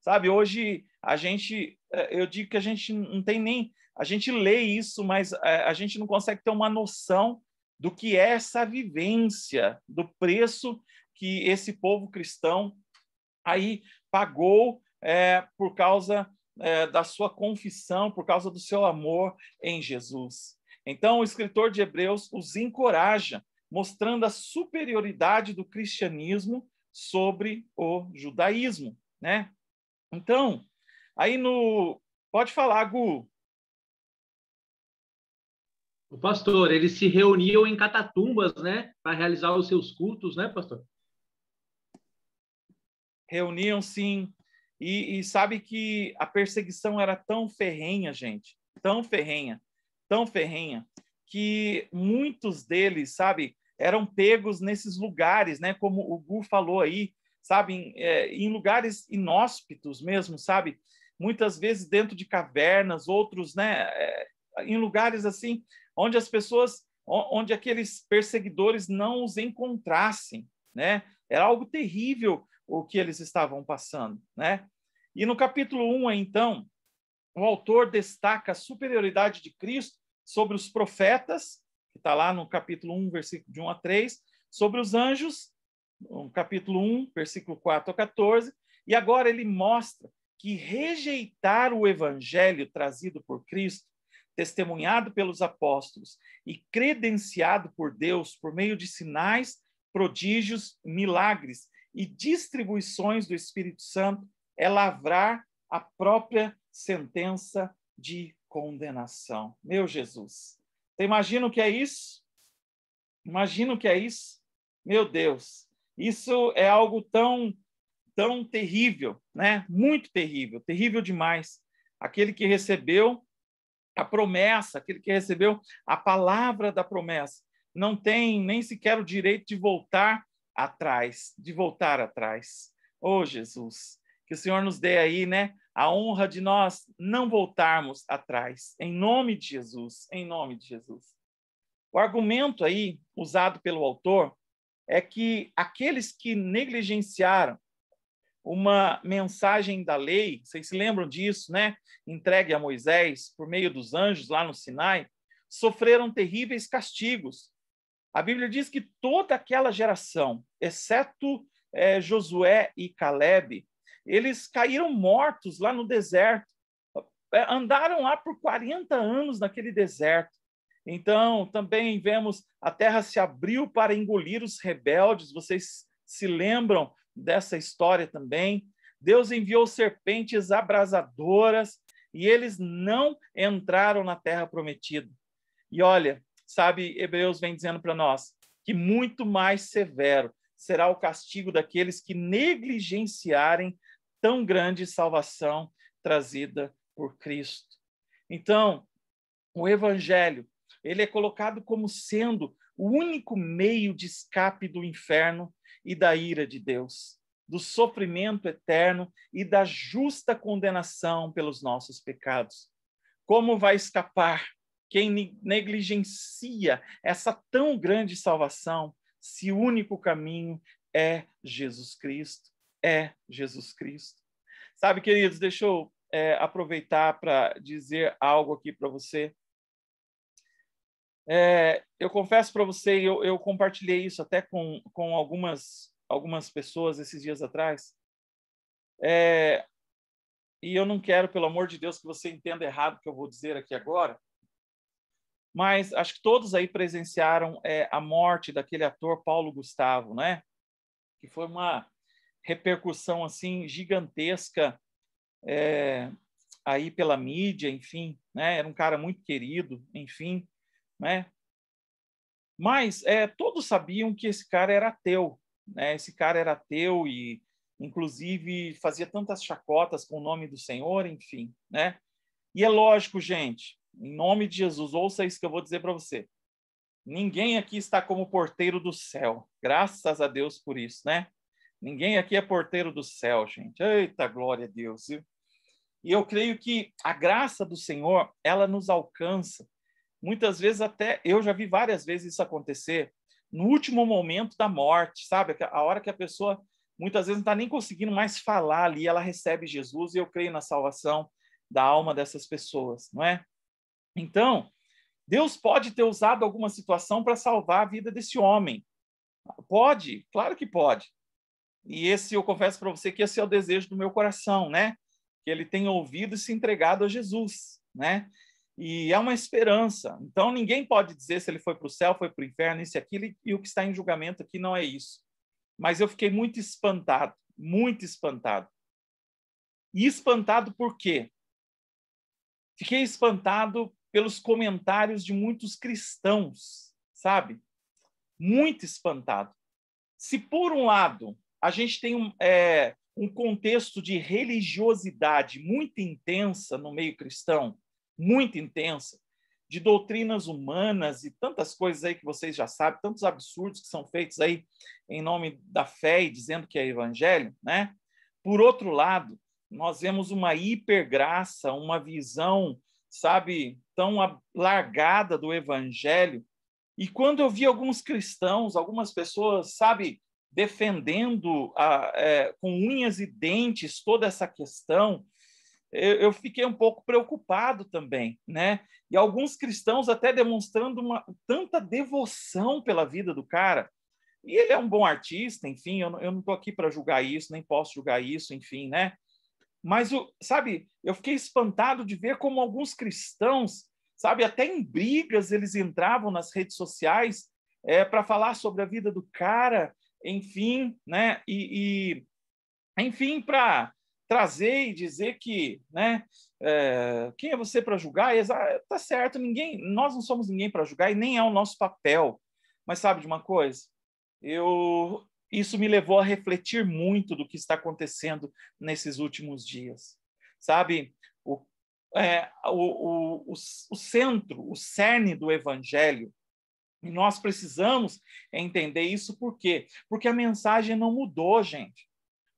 Sabe, hoje a gente, é, eu digo que a gente não tem nem, a gente lê isso, mas é, a gente não consegue ter uma noção do que é essa vivência, do preço que esse povo cristão aí pagou é, por causa é, da sua confissão, por causa do seu amor em Jesus. Então, o escritor de Hebreus os encoraja, mostrando a superioridade do cristianismo sobre o judaísmo, né? Então, Aí no. Pode falar, Gu. O pastor, eles se reuniam em catatumbas, né? Para realizar os seus cultos, né, pastor? Reuniam sim. E, e sabe que a perseguição era tão ferrenha, gente, tão ferrenha, tão ferrenha, que muitos deles, sabe, eram pegos nesses lugares, né? Como o Gu falou aí, sabe, em, é, em lugares inóspitos mesmo, sabe? muitas vezes dentro de cavernas, outros, né, é, em lugares assim, onde as pessoas, onde aqueles perseguidores não os encontrassem, né? Era algo terrível o que eles estavam passando, né? E no capítulo 1, então, o autor destaca a superioridade de Cristo sobre os profetas, que está lá no capítulo 1, versículo de 1 a 3, sobre os anjos, no capítulo 1, versículo 4 a 14, e agora ele mostra que rejeitar o evangelho trazido por Cristo, testemunhado pelos apóstolos e credenciado por Deus por meio de sinais, prodígios, milagres e distribuições do Espírito Santo, é lavrar a própria sentença de condenação. Meu Jesus, você imagina o que é isso? Imagina o que é isso? Meu Deus, isso é algo tão tão terrível, né? Muito terrível, terrível demais. Aquele que recebeu a promessa, aquele que recebeu a palavra da promessa, não tem nem sequer o direito de voltar atrás, de voltar atrás. Oh, Jesus, que o Senhor nos dê aí, né, a honra de nós não voltarmos atrás, em nome de Jesus, em nome de Jesus. O argumento aí usado pelo autor é que aqueles que negligenciaram uma mensagem da lei, vocês se lembram disso, né? Entregue a Moisés por meio dos anjos lá no Sinai, sofreram terríveis castigos. A Bíblia diz que toda aquela geração, exceto é, Josué e Caleb, eles caíram mortos lá no deserto. É, andaram lá por 40 anos naquele deserto. Então, também vemos a terra se abriu para engolir os rebeldes. Vocês se lembram dessa história também. Deus enviou serpentes abrasadoras e eles não entraram na terra prometida. E olha, sabe, Hebreus vem dizendo para nós que muito mais severo será o castigo daqueles que negligenciarem tão grande salvação trazida por Cristo. Então, o evangelho, ele é colocado como sendo o único meio de escape do inferno e da ira de Deus, do sofrimento eterno e da justa condenação pelos nossos pecados. Como vai escapar quem negligencia essa tão grande salvação se o único caminho é Jesus Cristo? É Jesus Cristo. Sabe, queridos, deixa eu é, aproveitar para dizer algo aqui para você. É, eu confesso para você, eu, eu, compartilhei isso até com, com algumas, algumas pessoas esses dias atrás. É, e eu não quero, pelo amor de Deus, que você entenda errado o que eu vou dizer aqui agora. Mas acho que todos aí presenciaram é, a morte daquele ator Paulo Gustavo, né? Que foi uma repercussão assim gigantesca é, aí pela mídia, enfim, né? Era um cara muito querido, enfim né? Mas é, todos sabiam que esse cara era ateu, né? Esse cara era ateu e, inclusive, fazia tantas chacotas com o nome do Senhor, enfim, né? E é lógico, gente, em nome de Jesus, ouça isso que eu vou dizer para você. Ninguém aqui está como porteiro do céu. Graças a Deus por isso, né? Ninguém aqui é porteiro do céu, gente. Eita, glória a Deus. E eu creio que a graça do Senhor, ela nos alcança Muitas vezes até eu já vi várias vezes isso acontecer no último momento da morte, sabe? A hora que a pessoa muitas vezes não está nem conseguindo mais falar ali, ela recebe Jesus e eu creio na salvação da alma dessas pessoas, não é? Então, Deus pode ter usado alguma situação para salvar a vida desse homem. Pode, claro que pode. E esse, eu confesso para você que esse é o desejo do meu coração, né? Que ele tenha ouvido e se entregado a Jesus, né? E é uma esperança. Então, ninguém pode dizer se ele foi para o céu, foi para o inferno, isso e aquilo, e o que está em julgamento aqui não é isso. Mas eu fiquei muito espantado, muito espantado. E espantado por quê? Fiquei espantado pelos comentários de muitos cristãos, sabe? Muito espantado. Se, por um lado, a gente tem um, é, um contexto de religiosidade muito intensa no meio cristão, muito intensa de doutrinas humanas e tantas coisas aí que vocês já sabem, tantos absurdos que são feitos aí em nome da fé e dizendo que é evangelho, né? Por outro lado, nós vemos uma hipergraça, uma visão, sabe, tão largada do evangelho. E quando eu vi alguns cristãos, algumas pessoas, sabe, defendendo a, é, com unhas e dentes toda essa questão, eu, eu fiquei um pouco preocupado também, né? E alguns cristãos até demonstrando uma tanta devoção pela vida do cara. E ele é um bom artista, enfim, eu, eu não estou aqui para julgar isso, nem posso julgar isso, enfim, né? Mas, o, sabe, eu fiquei espantado de ver como alguns cristãos, sabe, até em brigas eles entravam nas redes sociais é, para falar sobre a vida do cara, enfim, né? E, e enfim, para trazer e dizer que, né, é, quem é você para julgar? Tá certo, ninguém, nós não somos ninguém para julgar e nem é o nosso papel. Mas sabe de uma coisa? Eu isso me levou a refletir muito do que está acontecendo nesses últimos dias. Sabe, o, é, o, o, o centro, o cerne do evangelho, e nós precisamos entender isso por quê? Porque a mensagem não mudou, gente.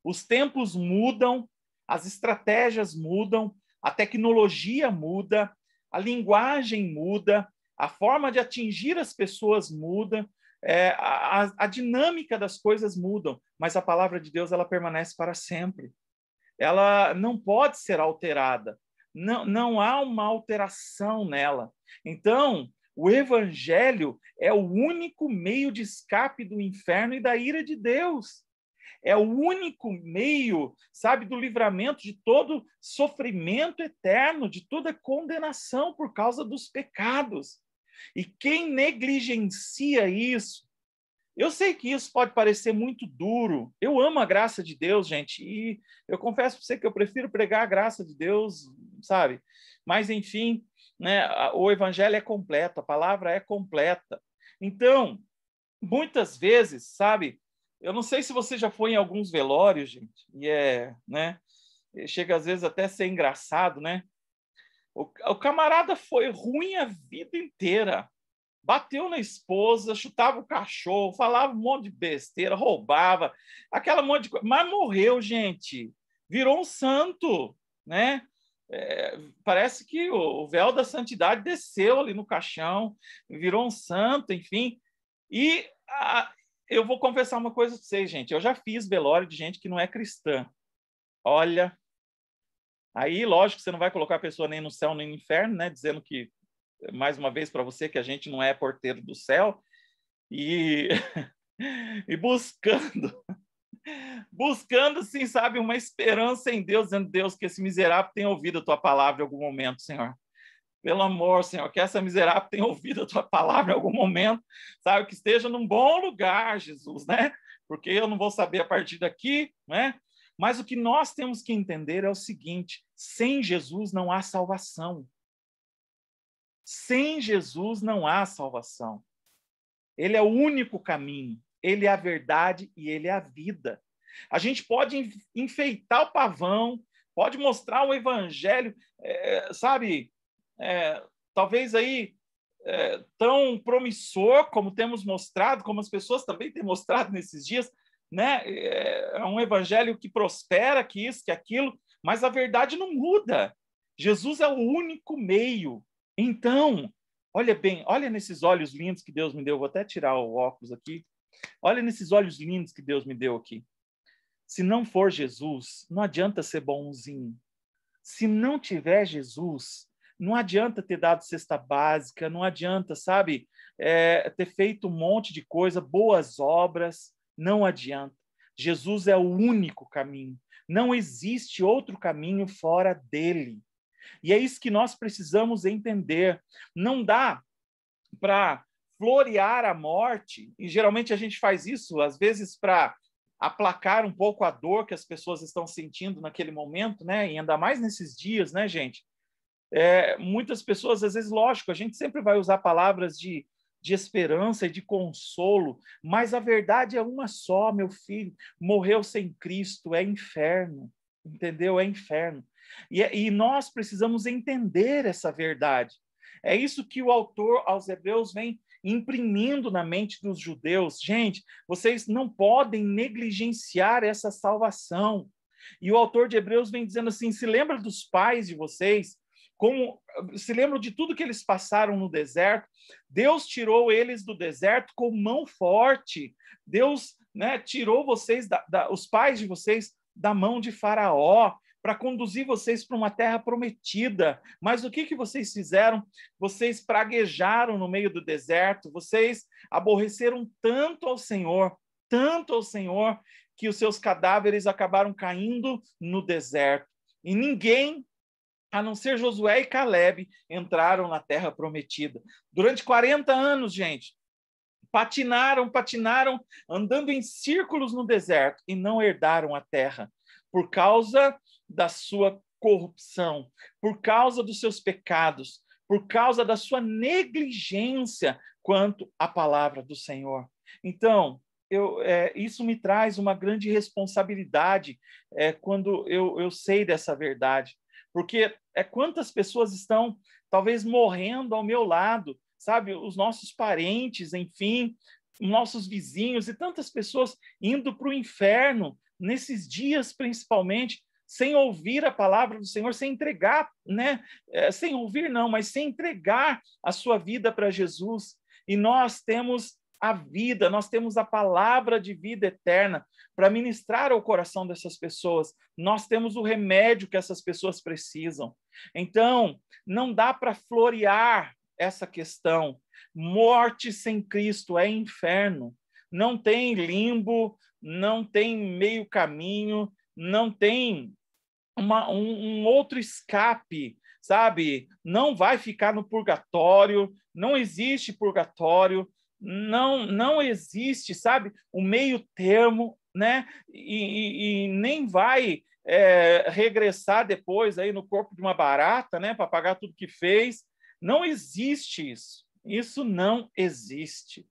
Os tempos mudam, as estratégias mudam, a tecnologia muda, a linguagem muda, a forma de atingir as pessoas muda, é, a, a, dinâmica das coisas mudam, mas a palavra de Deus ela permanece para sempre. Ela não pode ser alterada. Não, não há uma alteração nela. Então, o evangelho é o único meio de escape do inferno e da ira de Deus é o único meio, sabe, do livramento de todo sofrimento eterno, de toda condenação por causa dos pecados. E quem negligencia isso, eu sei que isso pode parecer muito duro. Eu amo a graça de Deus, gente, e eu confesso para você que eu prefiro pregar a graça de Deus, sabe? Mas enfim, né, o evangelho é completo, a palavra é completa. Então, muitas vezes, sabe, eu não sei se você já foi em alguns velórios, gente, e é, né? Chega às vezes até a ser engraçado, né? O, o camarada foi ruim a vida inteira. Bateu na esposa, chutava o cachorro, falava um monte de besteira, roubava, aquela monte de coisa. Mas morreu, gente. Virou um santo, né? É, parece que o, véu da santidade desceu ali no caixão, virou um santo, enfim. E, a, eu vou confessar uma coisa para vocês, gente. Eu já fiz velório de gente que não é cristã. Olha, aí lógico você não vai colocar a pessoa nem no céu nem no inferno, né? Dizendo que mais uma vez para você que a gente não é porteiro do céu e e buscando buscando assim, sabe, uma esperança em Deus, dizendo Deus que esse miserável tenha ouvido a tua palavra em algum momento, Senhor pelo amor, Senhor, que essa miserável tenha ouvido a tua palavra em algum momento, sabe? Que esteja num bom lugar, Jesus, né? Porque eu não vou saber a partir daqui, né? Mas o que nós temos que entender é o seguinte: sem Jesus não há salvação. Sem Jesus não há salvação. Ele é o único caminho, ele é a verdade e ele é a vida. A gente pode enfeitar o pavão, pode mostrar o evangelho, é, sabe, é, talvez aí é, tão promissor como temos mostrado, como as pessoas também têm mostrado nesses dias, né? É, é um evangelho que prospera, que isso, que aquilo, mas a verdade não muda. Jesus é o único meio. Então, olha bem, olha nesses olhos lindos que Deus me deu. Vou até tirar o óculos aqui. Olha nesses olhos lindos que Deus me deu aqui. Se não for Jesus, não adianta ser bonzinho. Se não tiver Jesus, não adianta ter dado cesta básica, não adianta, sabe, é, ter feito um monte de coisa, boas obras, não adianta. Jesus é o único caminho. Não existe outro caminho fora dele. E é isso que nós precisamos entender. Não dá para florear a morte, e geralmente a gente faz isso, às vezes, para aplacar um pouco a dor que as pessoas estão sentindo naquele momento, né? E ainda mais nesses dias, né, gente? É, muitas pessoas, às vezes, lógico, a gente sempre vai usar palavras de, de esperança e de consolo, mas a verdade é uma só, meu filho. Morreu sem Cristo é inferno, entendeu? É inferno. E, é, e nós precisamos entender essa verdade. É isso que o autor aos Hebreus vem imprimindo na mente dos judeus. Gente, vocês não podem negligenciar essa salvação. E o autor de Hebreus vem dizendo assim: se lembra dos pais de vocês como se lembram de tudo que eles passaram no deserto. Deus tirou eles do deserto com mão forte. Deus né, tirou vocês, da, da, os pais de vocês, da mão de Faraó para conduzir vocês para uma terra prometida. Mas o que, que vocês fizeram? Vocês praguejaram no meio do deserto, vocês aborreceram tanto ao Senhor, tanto ao Senhor, que os seus cadáveres acabaram caindo no deserto. E ninguém a não ser Josué e Caleb, entraram na terra prometida. Durante 40 anos, gente, patinaram, patinaram, andando em círculos no deserto e não herdaram a terra por causa da sua corrupção, por causa dos seus pecados, por causa da sua negligência quanto à palavra do Senhor. Então, eu, é, isso me traz uma grande responsabilidade é, quando eu, eu sei dessa verdade porque é quantas pessoas estão talvez morrendo ao meu lado, sabe? Os nossos parentes, enfim, nossos vizinhos e tantas pessoas indo para o inferno nesses dias principalmente sem ouvir a palavra do Senhor, sem entregar, né? É, sem ouvir não, mas sem entregar a sua vida para Jesus. E nós temos a vida, nós temos a palavra de vida eterna para ministrar ao coração dessas pessoas. Nós temos o remédio que essas pessoas precisam. Então, não dá para florear essa questão. Morte sem Cristo é inferno. Não tem limbo, não tem meio caminho, não tem uma, um, um outro escape, sabe? Não vai ficar no purgatório, não existe purgatório, não não existe, sabe, o meio termo, né? E, e, e nem vai é, regressar depois aí no corpo de uma barata, né? Para pagar tudo que fez. Não existe isso. Isso não existe.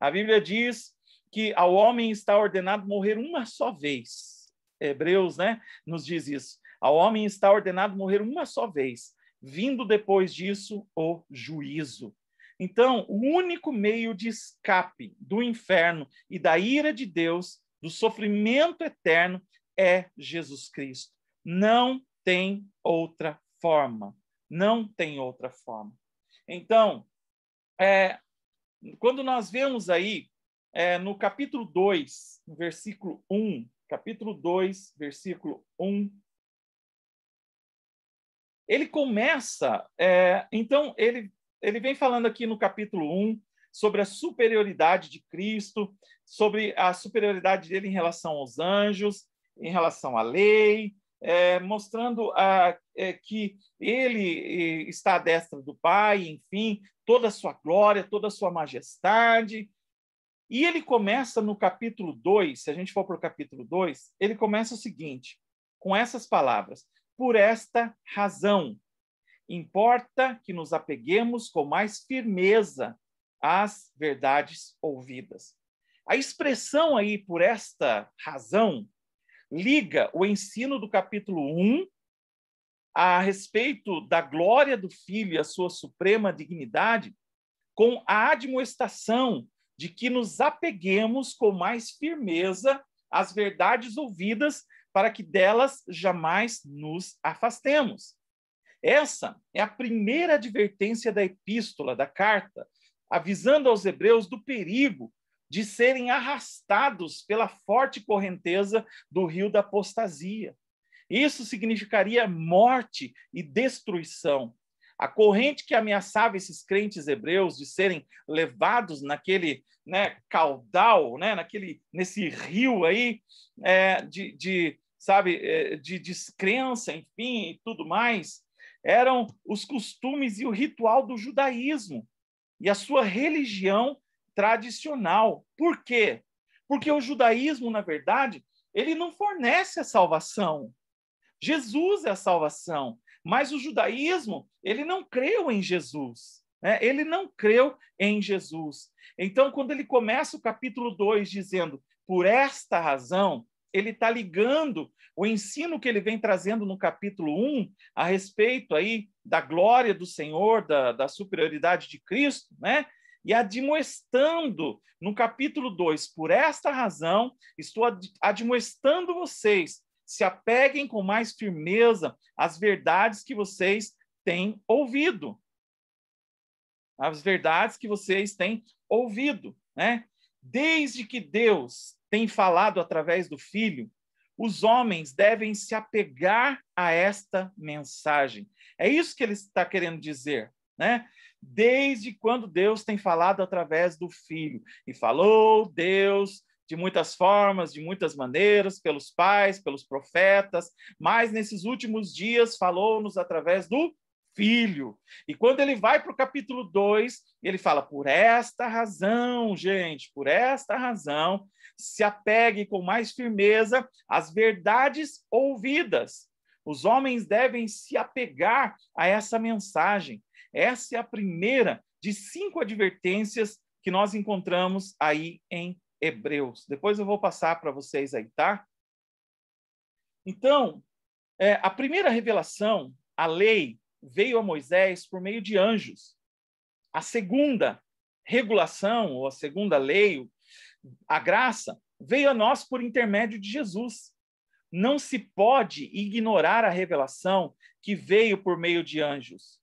A Bíblia diz que ao homem está ordenado morrer uma só vez. Hebreus, né? Nos diz isso. Ao homem está ordenado morrer uma só vez, vindo depois disso o juízo. Então, o único meio de escape do inferno e da ira de Deus, do sofrimento eterno, é Jesus Cristo. Não tem outra forma. Não tem outra forma. Então, é, quando nós vemos aí, é, no capítulo 2, versículo 1, capítulo 2, versículo 1, ele começa, é, então ele ele vem falando aqui no capítulo 1 sobre a superioridade de Cristo, sobre a superioridade dele em relação aos anjos, em relação à lei, é, mostrando a, é, que ele está à destra do Pai, enfim, toda a sua glória, toda a sua majestade. E ele começa no capítulo 2, se a gente for para o capítulo 2, ele começa o seguinte, com essas palavras: por esta razão Importa que nos apeguemos com mais firmeza às verdades ouvidas. A expressão aí, por esta razão, liga o ensino do capítulo 1 a respeito da glória do Filho e a sua suprema dignidade com a admoestação de que nos apeguemos com mais firmeza às verdades ouvidas para que delas jamais nos afastemos. Essa é a primeira advertência da epístola, da carta, avisando aos hebreus do perigo de serem arrastados pela forte correnteza do rio da apostasia. Isso significaria morte e destruição. A corrente que ameaçava esses crentes hebreus de serem levados naquele né, caudal, né, naquele, nesse rio aí é, de, de, sabe, é, de descrença, enfim, e tudo mais, eram os costumes e o ritual do judaísmo e a sua religião tradicional. Por quê? Porque o judaísmo, na verdade, ele não fornece a salvação. Jesus é a salvação, mas o judaísmo, ele não creu em Jesus. Né? Ele não creu em Jesus. Então, quando ele começa o capítulo 2 dizendo, por esta razão, ele está ligando o ensino que ele vem trazendo no capítulo 1 a respeito aí da glória do Senhor, da, da superioridade de Cristo, né? E admoestando no capítulo 2, por esta razão, estou admoestando vocês, se apeguem com mais firmeza às verdades que vocês têm ouvido. As verdades que vocês têm ouvido, né? Desde que Deus, tem falado através do Filho, os homens devem se apegar a esta mensagem. É isso que ele está querendo dizer, né? Desde quando Deus tem falado através do Filho. E falou Deus de muitas formas, de muitas maneiras, pelos pais, pelos profetas, mas nesses últimos dias falou-nos através do filho. E quando ele vai para o capítulo 2, ele fala: por esta razão, gente, por esta razão, se apegue com mais firmeza às verdades ouvidas. Os homens devem se apegar a essa mensagem. Essa é a primeira de cinco advertências que nós encontramos aí em Hebreus. Depois eu vou passar para vocês aí, tá? Então, é, a primeira revelação, a lei, veio a Moisés por meio de anjos. A segunda regulação, ou a segunda lei, a graça, veio a nós por intermédio de Jesus. Não se pode ignorar a revelação que veio por meio de anjos.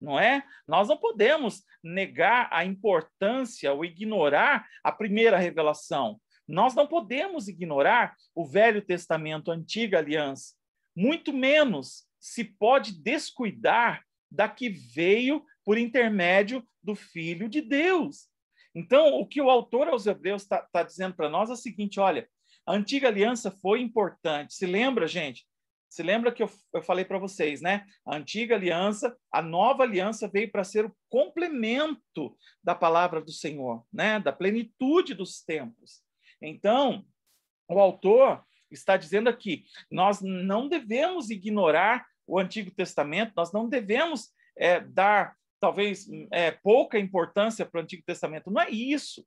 Não é? Nós não podemos negar a importância ou ignorar a primeira revelação. Nós não podemos ignorar o Velho Testamento, a antiga aliança, muito menos se pode descuidar da que veio por intermédio do Filho de Deus. Então, o que o autor aos Hebreus está tá dizendo para nós é o seguinte: olha, a antiga aliança foi importante. Se lembra, gente? Se lembra que eu, eu falei para vocês, né? A antiga aliança, a nova aliança veio para ser o complemento da palavra do Senhor, né? Da plenitude dos tempos. Então, o autor está dizendo aqui, nós não devemos ignorar o Antigo Testamento, nós não devemos é, dar, talvez, é, pouca importância para o Antigo Testamento. Não é isso.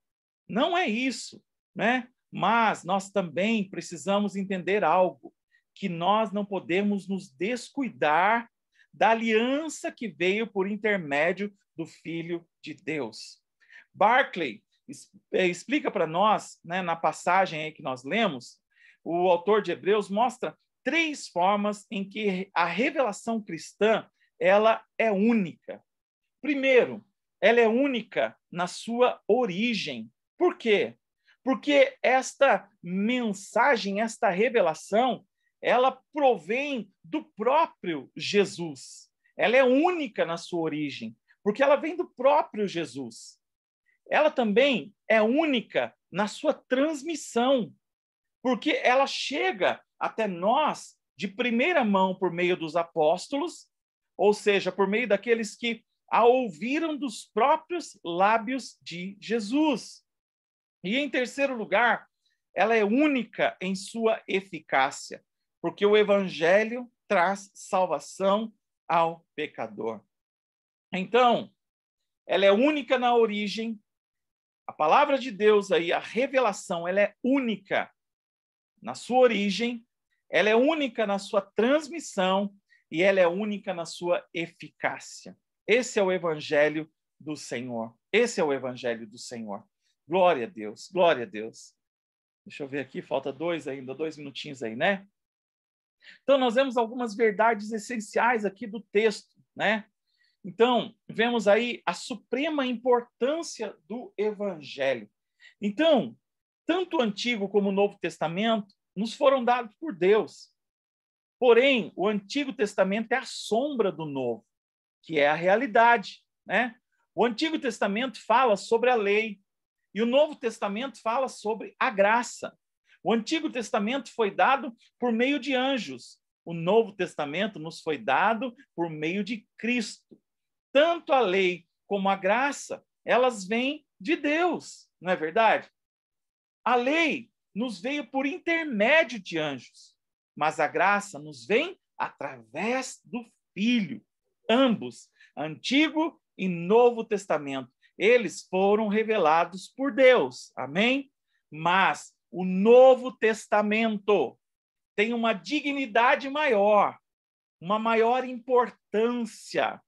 Não é isso. Né? Mas nós também precisamos entender algo: que nós não podemos nos descuidar da aliança que veio por intermédio do Filho de Deus. Barclay é, explica para nós, né, na passagem que nós lemos, o autor de Hebreus mostra três formas em que a revelação cristã ela é única. Primeiro, ela é única na sua origem. Por quê? Porque esta mensagem, esta revelação, ela provém do próprio Jesus. Ela é única na sua origem, porque ela vem do próprio Jesus. Ela também é única na sua transmissão, porque ela chega até nós de primeira mão por meio dos apóstolos, ou seja, por meio daqueles que a ouviram dos próprios lábios de Jesus. E em terceiro lugar, ela é única em sua eficácia, porque o evangelho traz salvação ao pecador. Então, ela é única na origem. A palavra de Deus aí, a revelação, ela é única na sua origem, ela é única na sua transmissão e ela é única na sua eficácia. Esse é o evangelho do Senhor. Esse é o evangelho do Senhor. Glória a Deus, glória a Deus. Deixa eu ver aqui, falta dois ainda, dois minutinhos aí, né? Então, nós vemos algumas verdades essenciais aqui do texto, né? Então, vemos aí a suprema importância do evangelho. Então, tanto o Antigo como o Novo Testamento nos foram dados por Deus. Porém, o Antigo Testamento é a sombra do Novo, que é a realidade, né? O Antigo Testamento fala sobre a lei e o Novo Testamento fala sobre a graça. O Antigo Testamento foi dado por meio de anjos. O Novo Testamento nos foi dado por meio de Cristo. Tanto a lei como a graça, elas vêm de Deus, não é verdade? A lei nos veio por intermédio de anjos, mas a graça nos vem através do Filho. Ambos, Antigo e Novo Testamento, eles foram revelados por Deus. Amém? Mas o Novo Testamento tem uma dignidade maior, uma maior importância.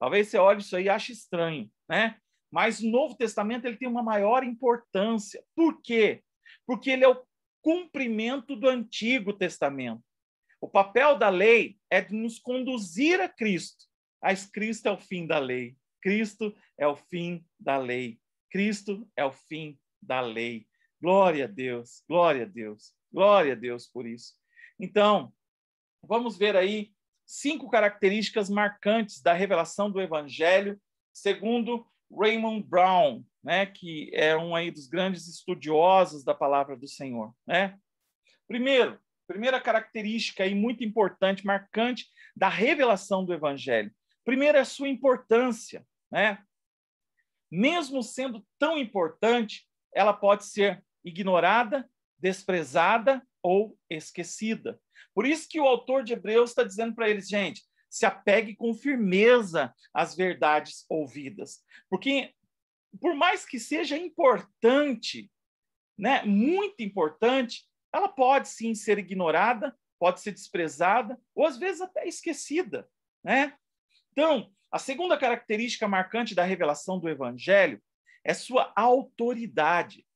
Talvez você olhe isso aí e ache estranho, né? Mas o Novo Testamento ele tem uma maior importância. Por quê? porque ele é o cumprimento do Antigo Testamento. O papel da lei é de nos conduzir a Cristo, mas Cristo é o fim da lei. Cristo é o fim da lei. Cristo é o fim da lei. Glória a Deus, glória a Deus, glória a Deus por isso. Então, vamos ver aí cinco características marcantes da revelação do Evangelho segundo Raymond Brown, né, que é um aí dos grandes estudiosos da palavra do Senhor, né? Primeiro, primeira característica aí muito importante, marcante da revelação do evangelho. Primeiro é a sua importância, né? Mesmo sendo tão importante, ela pode ser ignorada, desprezada ou esquecida. Por isso que o autor de Hebreus está dizendo para eles, gente, se apegue com firmeza às verdades ouvidas. Porque, por mais que seja importante, né, muito importante, ela pode sim ser ignorada, pode ser desprezada, ou às vezes até esquecida. Né? Então, a segunda característica marcante da revelação do Evangelho é sua autoridade.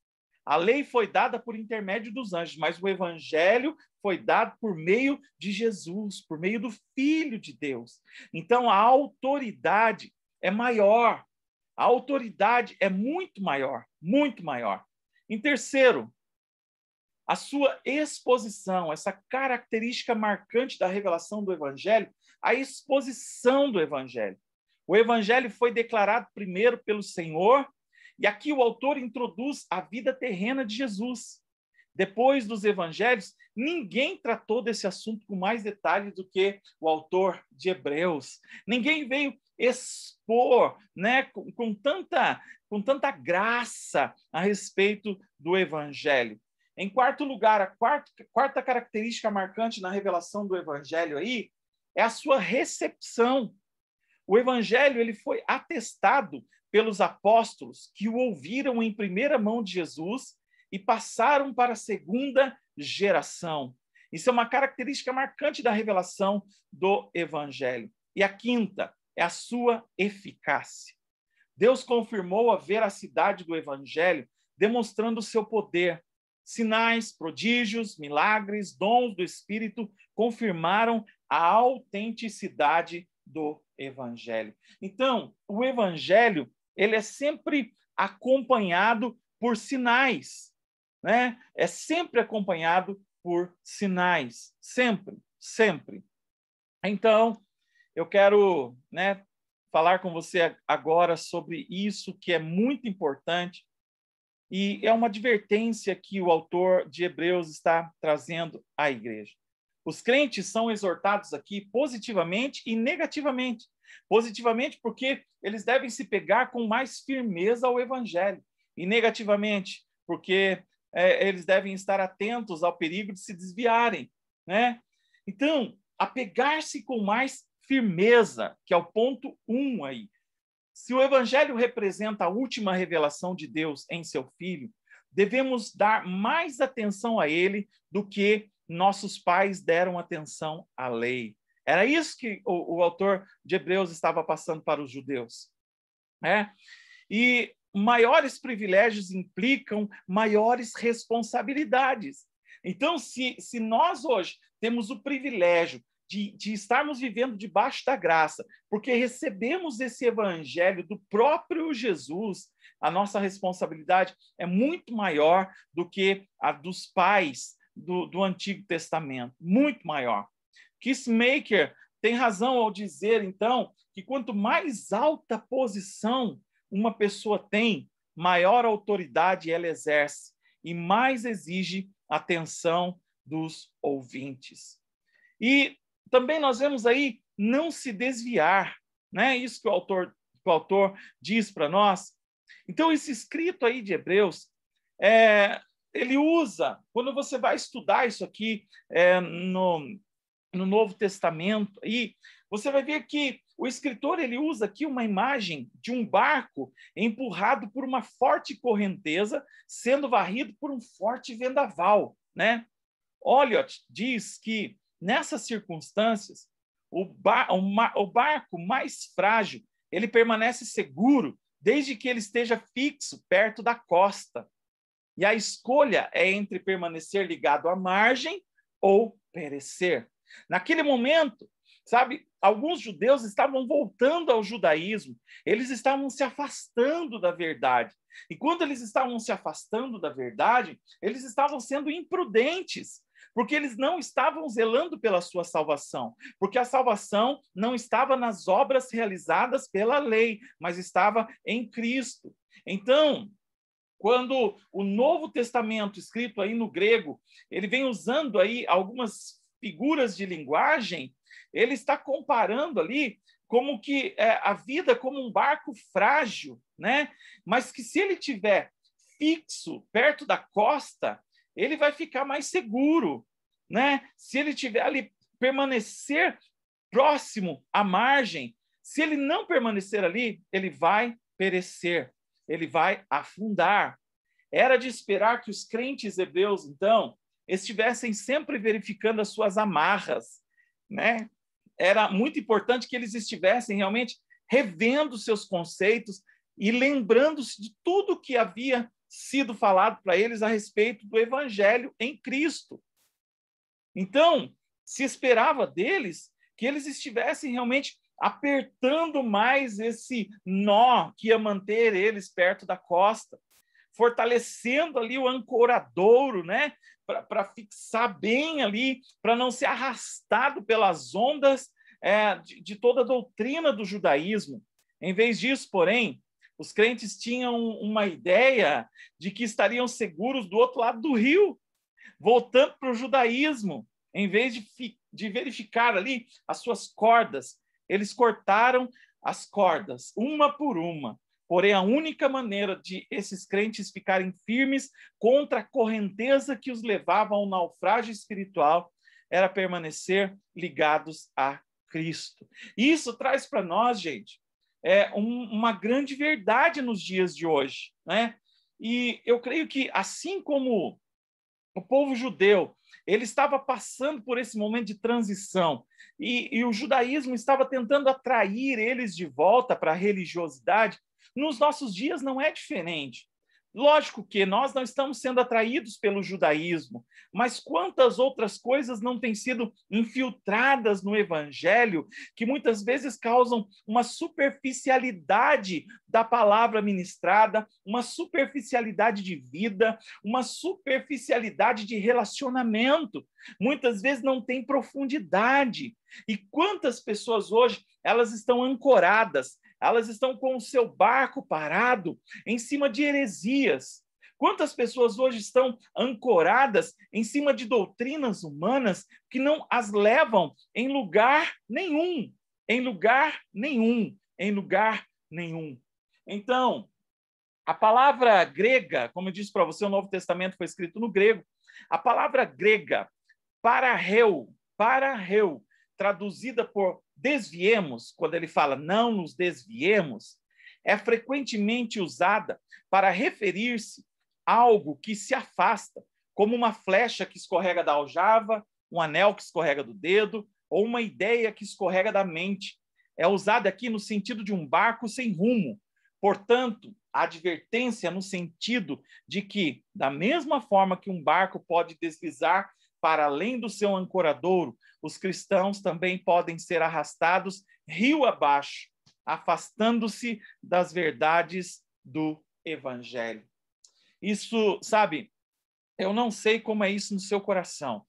A lei foi dada por intermédio dos anjos, mas o evangelho foi dado por meio de Jesus, por meio do Filho de Deus. Então a autoridade é maior, a autoridade é muito maior, muito maior. Em terceiro, a sua exposição, essa característica marcante da revelação do Evangelho, a exposição do Evangelho. O Evangelho foi declarado primeiro pelo Senhor e aqui o autor introduz a vida terrena de Jesus. Depois dos evangelhos, ninguém tratou desse assunto com mais detalhes do que o autor de Hebreus. Ninguém veio expor, né, com, com tanta com tanta graça a respeito do evangelho. Em quarto lugar, a quarta, quarta característica marcante na revelação do evangelho aí é a sua recepção. O evangelho ele foi atestado pelos apóstolos que o ouviram em primeira mão de Jesus e passaram para a segunda geração. Isso é uma característica marcante da revelação do Evangelho. E a quinta é a sua eficácia. Deus confirmou a veracidade do Evangelho, demonstrando o seu poder. Sinais, prodígios, milagres, dons do Espírito confirmaram a autenticidade do Evangelho. Então, o Evangelho ele é sempre acompanhado por sinais, né? É sempre acompanhado por sinais, sempre, sempre. Então, eu quero, né, falar com você agora sobre isso que é muito importante e é uma advertência que o autor de Hebreus está trazendo à igreja. Os crentes são exortados aqui positivamente e negativamente. Positivamente, porque eles devem se pegar com mais firmeza ao evangelho, e negativamente, porque é, eles devem estar atentos ao perigo de se desviarem, né? Então, apegar-se com mais firmeza, que é o ponto um aí. Se o evangelho representa a última revelação de Deus em seu filho, devemos dar mais atenção a ele do que nossos pais deram atenção à lei. Era isso que o, o autor de Hebreus estava passando para os judeus. Né? E maiores privilégios implicam maiores responsabilidades. Então, se, se nós hoje temos o privilégio de, de, estarmos vivendo debaixo da graça, porque recebemos esse evangelho do próprio Jesus, a nossa responsabilidade é muito maior do que a dos pais do, do Antigo Testamento muito maior. Kissmaker tem razão ao dizer, então, que quanto mais alta posição uma pessoa tem, maior autoridade ela exerce e mais exige atenção dos ouvintes. E também nós vemos aí não se desviar, né? Isso que o autor, que o autor diz para nós. Então, esse escrito aí de Hebreus, é, ele usa, quando você vai estudar isso aqui é, no, no Novo Testamento, aí, você vai ver que o escritor ele usa aqui uma imagem de um barco empurrado por uma forte correnteza, sendo varrido por um forte vendaval, né? diz que nessas circunstâncias o, bar, o, o barco mais frágil ele permanece seguro desde que ele esteja fixo perto da costa. E a escolha é entre permanecer ligado à margem ou perecer. Naquele momento, sabe, alguns judeus estavam voltando ao judaísmo, eles estavam se afastando da verdade. E quando eles estavam se afastando da verdade, eles estavam sendo imprudentes, porque eles não estavam zelando pela sua salvação, porque a salvação não estava nas obras realizadas pela lei, mas estava em Cristo. Então, quando o Novo Testamento escrito aí no grego, ele vem usando aí algumas figuras de linguagem, ele está comparando ali como que é, a vida como um barco frágil, né? Mas que se ele tiver fixo perto da costa, ele vai ficar mais seguro, né? Se ele tiver ali permanecer próximo à margem, se ele não permanecer ali, ele vai perecer, ele vai afundar. Era de esperar que os crentes hebreus, então, estivessem sempre verificando as suas amarras, né? Era muito importante que eles estivessem realmente revendo seus conceitos e lembrando-se de tudo que havia sido falado para eles a respeito do evangelho em Cristo. Então, se esperava deles que eles estivessem realmente apertando mais esse nó que ia manter eles perto da costa, fortalecendo ali o ancoradouro, né, para fixar bem ali, para não ser arrastado pelas ondas é, de, de, toda a doutrina do judaísmo. Em vez disso, porém, os crentes tinham uma ideia de que estariam seguros do outro lado do rio, voltando para o judaísmo. Em vez de, de verificar ali as suas cordas, eles cortaram as cordas, uma por uma, Porém, a única maneira de esses crentes ficarem firmes contra a correnteza que os levava ao naufrágio espiritual era permanecer ligados a Cristo. Isso traz para nós, gente, é um, uma grande verdade nos dias de hoje, né? E eu creio que assim como o povo judeu ele estava passando por esse momento de transição e, e o judaísmo estava tentando atrair eles de volta para a religiosidade. Nos nossos dias não é diferente. Lógico que nós não estamos sendo atraídos pelo judaísmo, mas quantas outras coisas não têm sido infiltradas no evangelho que muitas vezes causam uma superficialidade da palavra ministrada, uma superficialidade de vida, uma superficialidade de relacionamento. Muitas vezes não tem profundidade. E quantas pessoas hoje elas estão ancoradas, elas estão com o seu barco parado em cima de heresias. Quantas pessoas hoje estão ancoradas em cima de doutrinas humanas que não as levam em lugar nenhum, em lugar nenhum, em lugar nenhum. Então, a palavra grega, como eu disse para você, o Novo Testamento foi escrito no grego. A palavra grega, para pararreu, traduzida por desviemos, quando ele fala não nos desviemos, é frequentemente usada para referir-se a algo que se afasta, como uma flecha que escorrega da aljava, um anel que escorrega do dedo, ou uma ideia que escorrega da mente. É usada aqui no sentido de um barco sem rumo. Portanto, a advertência no sentido de que, da mesma forma que um barco pode deslizar para além do seu ancoradouro, os cristãos também podem ser arrastados rio abaixo, afastando-se das verdades do evangelho. Isso, sabe, eu não sei como é isso no seu coração,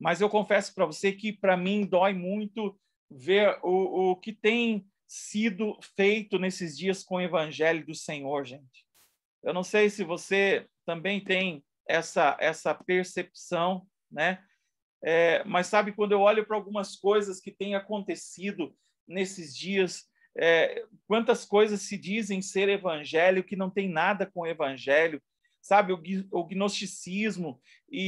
mas eu confesso para você que para mim dói muito ver o, o que tem sido feito nesses dias com o evangelho do Senhor, gente. Eu não sei se você também tem essa essa percepção, né? É, mas sabe, quando eu olho para algumas coisas que têm acontecido nesses dias, é, quantas coisas se dizem ser evangelho que não tem nada com evangelho, sabe? O, o gnosticismo e,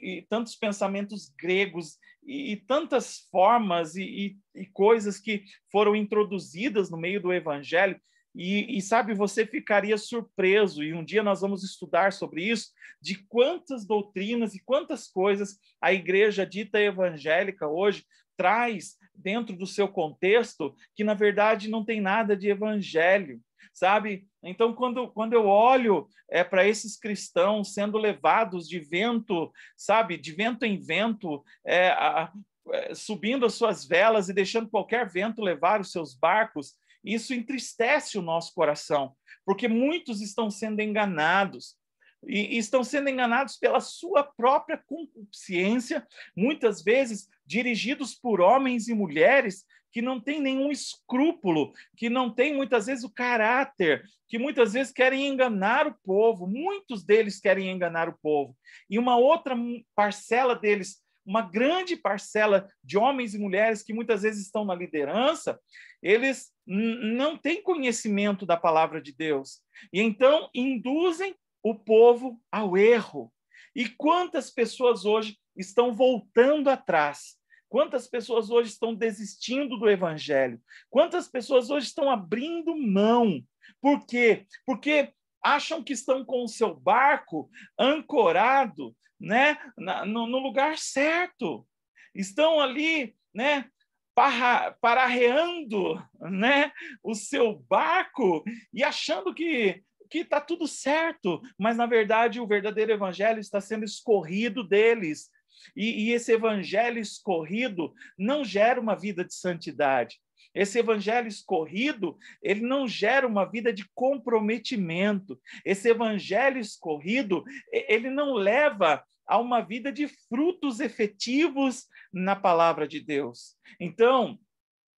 e, e, tantos pensamentos gregos e, e tantas formas e coisas que foram introduzidas no meio do evangelho e, e, sabe, você ficaria surpreso, e um dia nós vamos estudar sobre isso, de quantas doutrinas e quantas coisas a igreja dita evangélica hoje traz dentro do seu contexto que, na verdade, não tem nada de evangelho, sabe? Então, quando, quando eu olho é, para esses cristãos sendo levados de vento, sabe, de vento em vento, é, a, é, subindo as suas velas e deixando qualquer vento levar os seus barcos, isso entristece o nosso coração, porque muitos estão sendo enganados. E estão sendo enganados pela sua própria consciência, muitas vezes dirigidos por homens e mulheres que não têm nenhum escrúpulo, que não têm muitas vezes o caráter, que muitas vezes querem enganar o povo, muitos deles querem enganar o povo. E uma outra parcela deles uma grande parcela de homens e mulheres que muitas vezes estão na liderança, eles não têm conhecimento da palavra de Deus. E então induzem o povo ao erro. E quantas pessoas hoje estão voltando atrás? Quantas pessoas hoje estão desistindo do evangelho? Quantas pessoas hoje estão abrindo mão? Por quê? Porque acham que estão com o seu barco ancorado né, na, no, no, lugar certo. Estão ali, né, parra, pararreando, né, o seu barco e achando que que está tudo certo, mas na verdade o verdadeiro evangelho está sendo escorrido deles. E, e esse evangelho escorrido não gera uma vida de santidade, esse evangelho escorrido, ele não gera uma vida de comprometimento. Esse evangelho escorrido, ele não leva a uma vida de frutos efetivos na palavra de Deus. Então,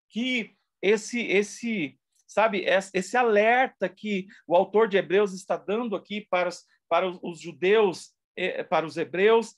que esse esse sabe esse alerta que o autor de Hebreus está dando aqui para os, para os judeus, eh, para os hebreus,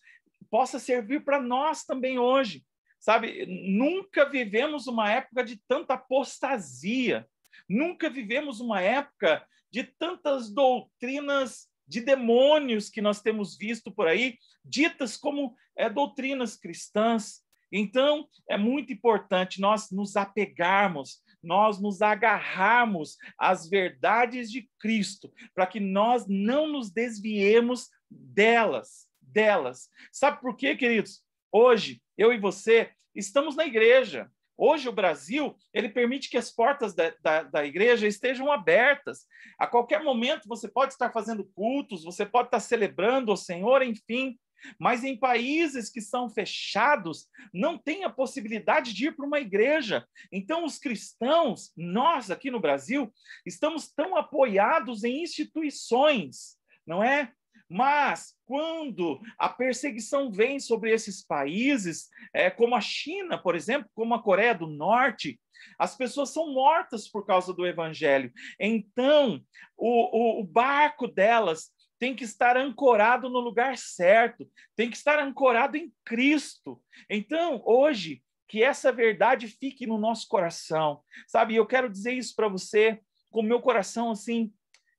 possa servir para nós também hoje. Sabe, nunca vivemos uma época de tanta apostasia, nunca vivemos uma época de tantas doutrinas de demônios que nós temos visto por aí, ditas como é, doutrinas cristãs. Então, é muito importante nós nos apegarmos, nós nos agarrarmos às verdades de Cristo, para que nós não nos desviemos delas, delas. Sabe por quê, queridos? Hoje, eu e você estamos na igreja. Hoje, o Brasil, ele permite que as portas da, da, da, igreja estejam abertas. A qualquer momento, você pode estar fazendo cultos, você pode estar celebrando o Senhor, enfim. Mas em países que são fechados, não tem a possibilidade de ir para uma igreja. Então, os cristãos, nós aqui no Brasil, estamos tão apoiados em instituições, não é? Mas quando a perseguição vem sobre esses países, é, como a China, por exemplo, como a Coreia do Norte, as pessoas são mortas por causa do evangelho. Então, o, o, o barco delas tem que estar ancorado no lugar certo, tem que estar ancorado em Cristo. Então, hoje, que essa verdade fique no nosso coração, sabe? Eu quero dizer isso para você com meu coração assim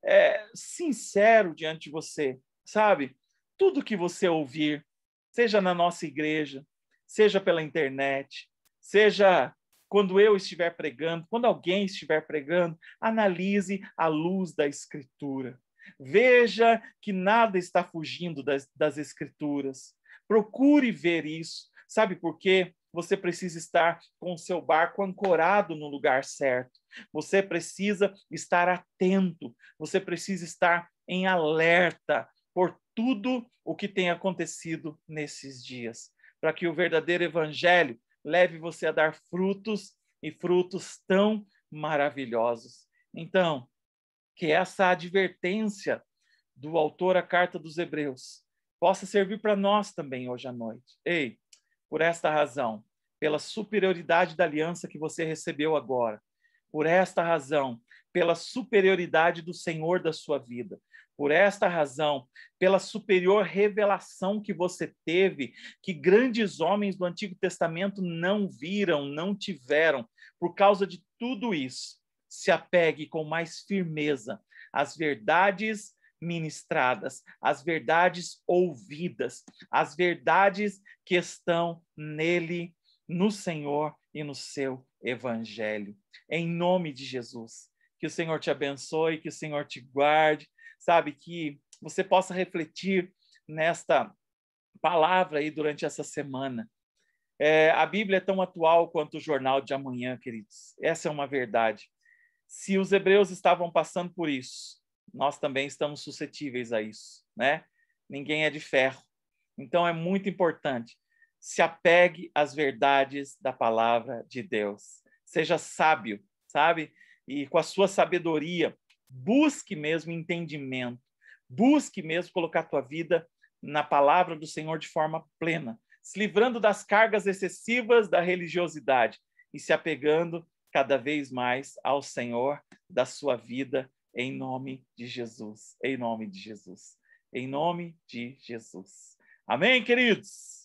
é, sincero diante de você sabe? Tudo que você ouvir, seja na nossa igreja, seja pela internet, seja quando eu estiver pregando, quando alguém estiver pregando, analise a luz da Escritura. Veja que nada está fugindo das, das Escrituras. Procure ver isso. Sabe por quê? Você precisa estar com o seu barco ancorado no lugar certo. Você precisa estar atento. Você precisa estar em alerta por tudo o que tem acontecido nesses dias, para que o verdadeiro evangelho leve você a dar frutos e frutos tão maravilhosos. Então, que essa advertência do autor à carta dos Hebreus possa servir para nós também hoje à noite. Ei, por esta razão, pela superioridade da aliança que você recebeu agora, por esta razão, pela superioridade do Senhor da sua vida, por esta razão, pela superior revelação que você teve, que grandes homens do Antigo Testamento não viram, não tiveram, por causa de tudo isso, se apegue com mais firmeza às verdades ministradas, às verdades ouvidas, às verdades que estão nele, no Senhor e no seu evangelho. Em nome de Jesus. Que o Senhor te abençoe, que o Senhor te guarde, sabe? Que você possa refletir nesta palavra aí durante essa semana. É, a Bíblia é tão atual quanto o jornal de amanhã, queridos. Essa é uma verdade. Se os hebreus estavam passando por isso, nós também estamos suscetíveis a isso, né? Ninguém é de ferro. Então é muito importante. Se apegue às verdades da palavra de Deus. Seja sábio, sabe? E com a sua sabedoria, busque mesmo entendimento, busque mesmo colocar tua vida na palavra do Senhor de forma plena, se livrando das cargas excessivas da religiosidade e se apegando cada vez mais ao Senhor da sua vida, em nome de Jesus, em nome de Jesus, em nome de Jesus. Amém, queridos?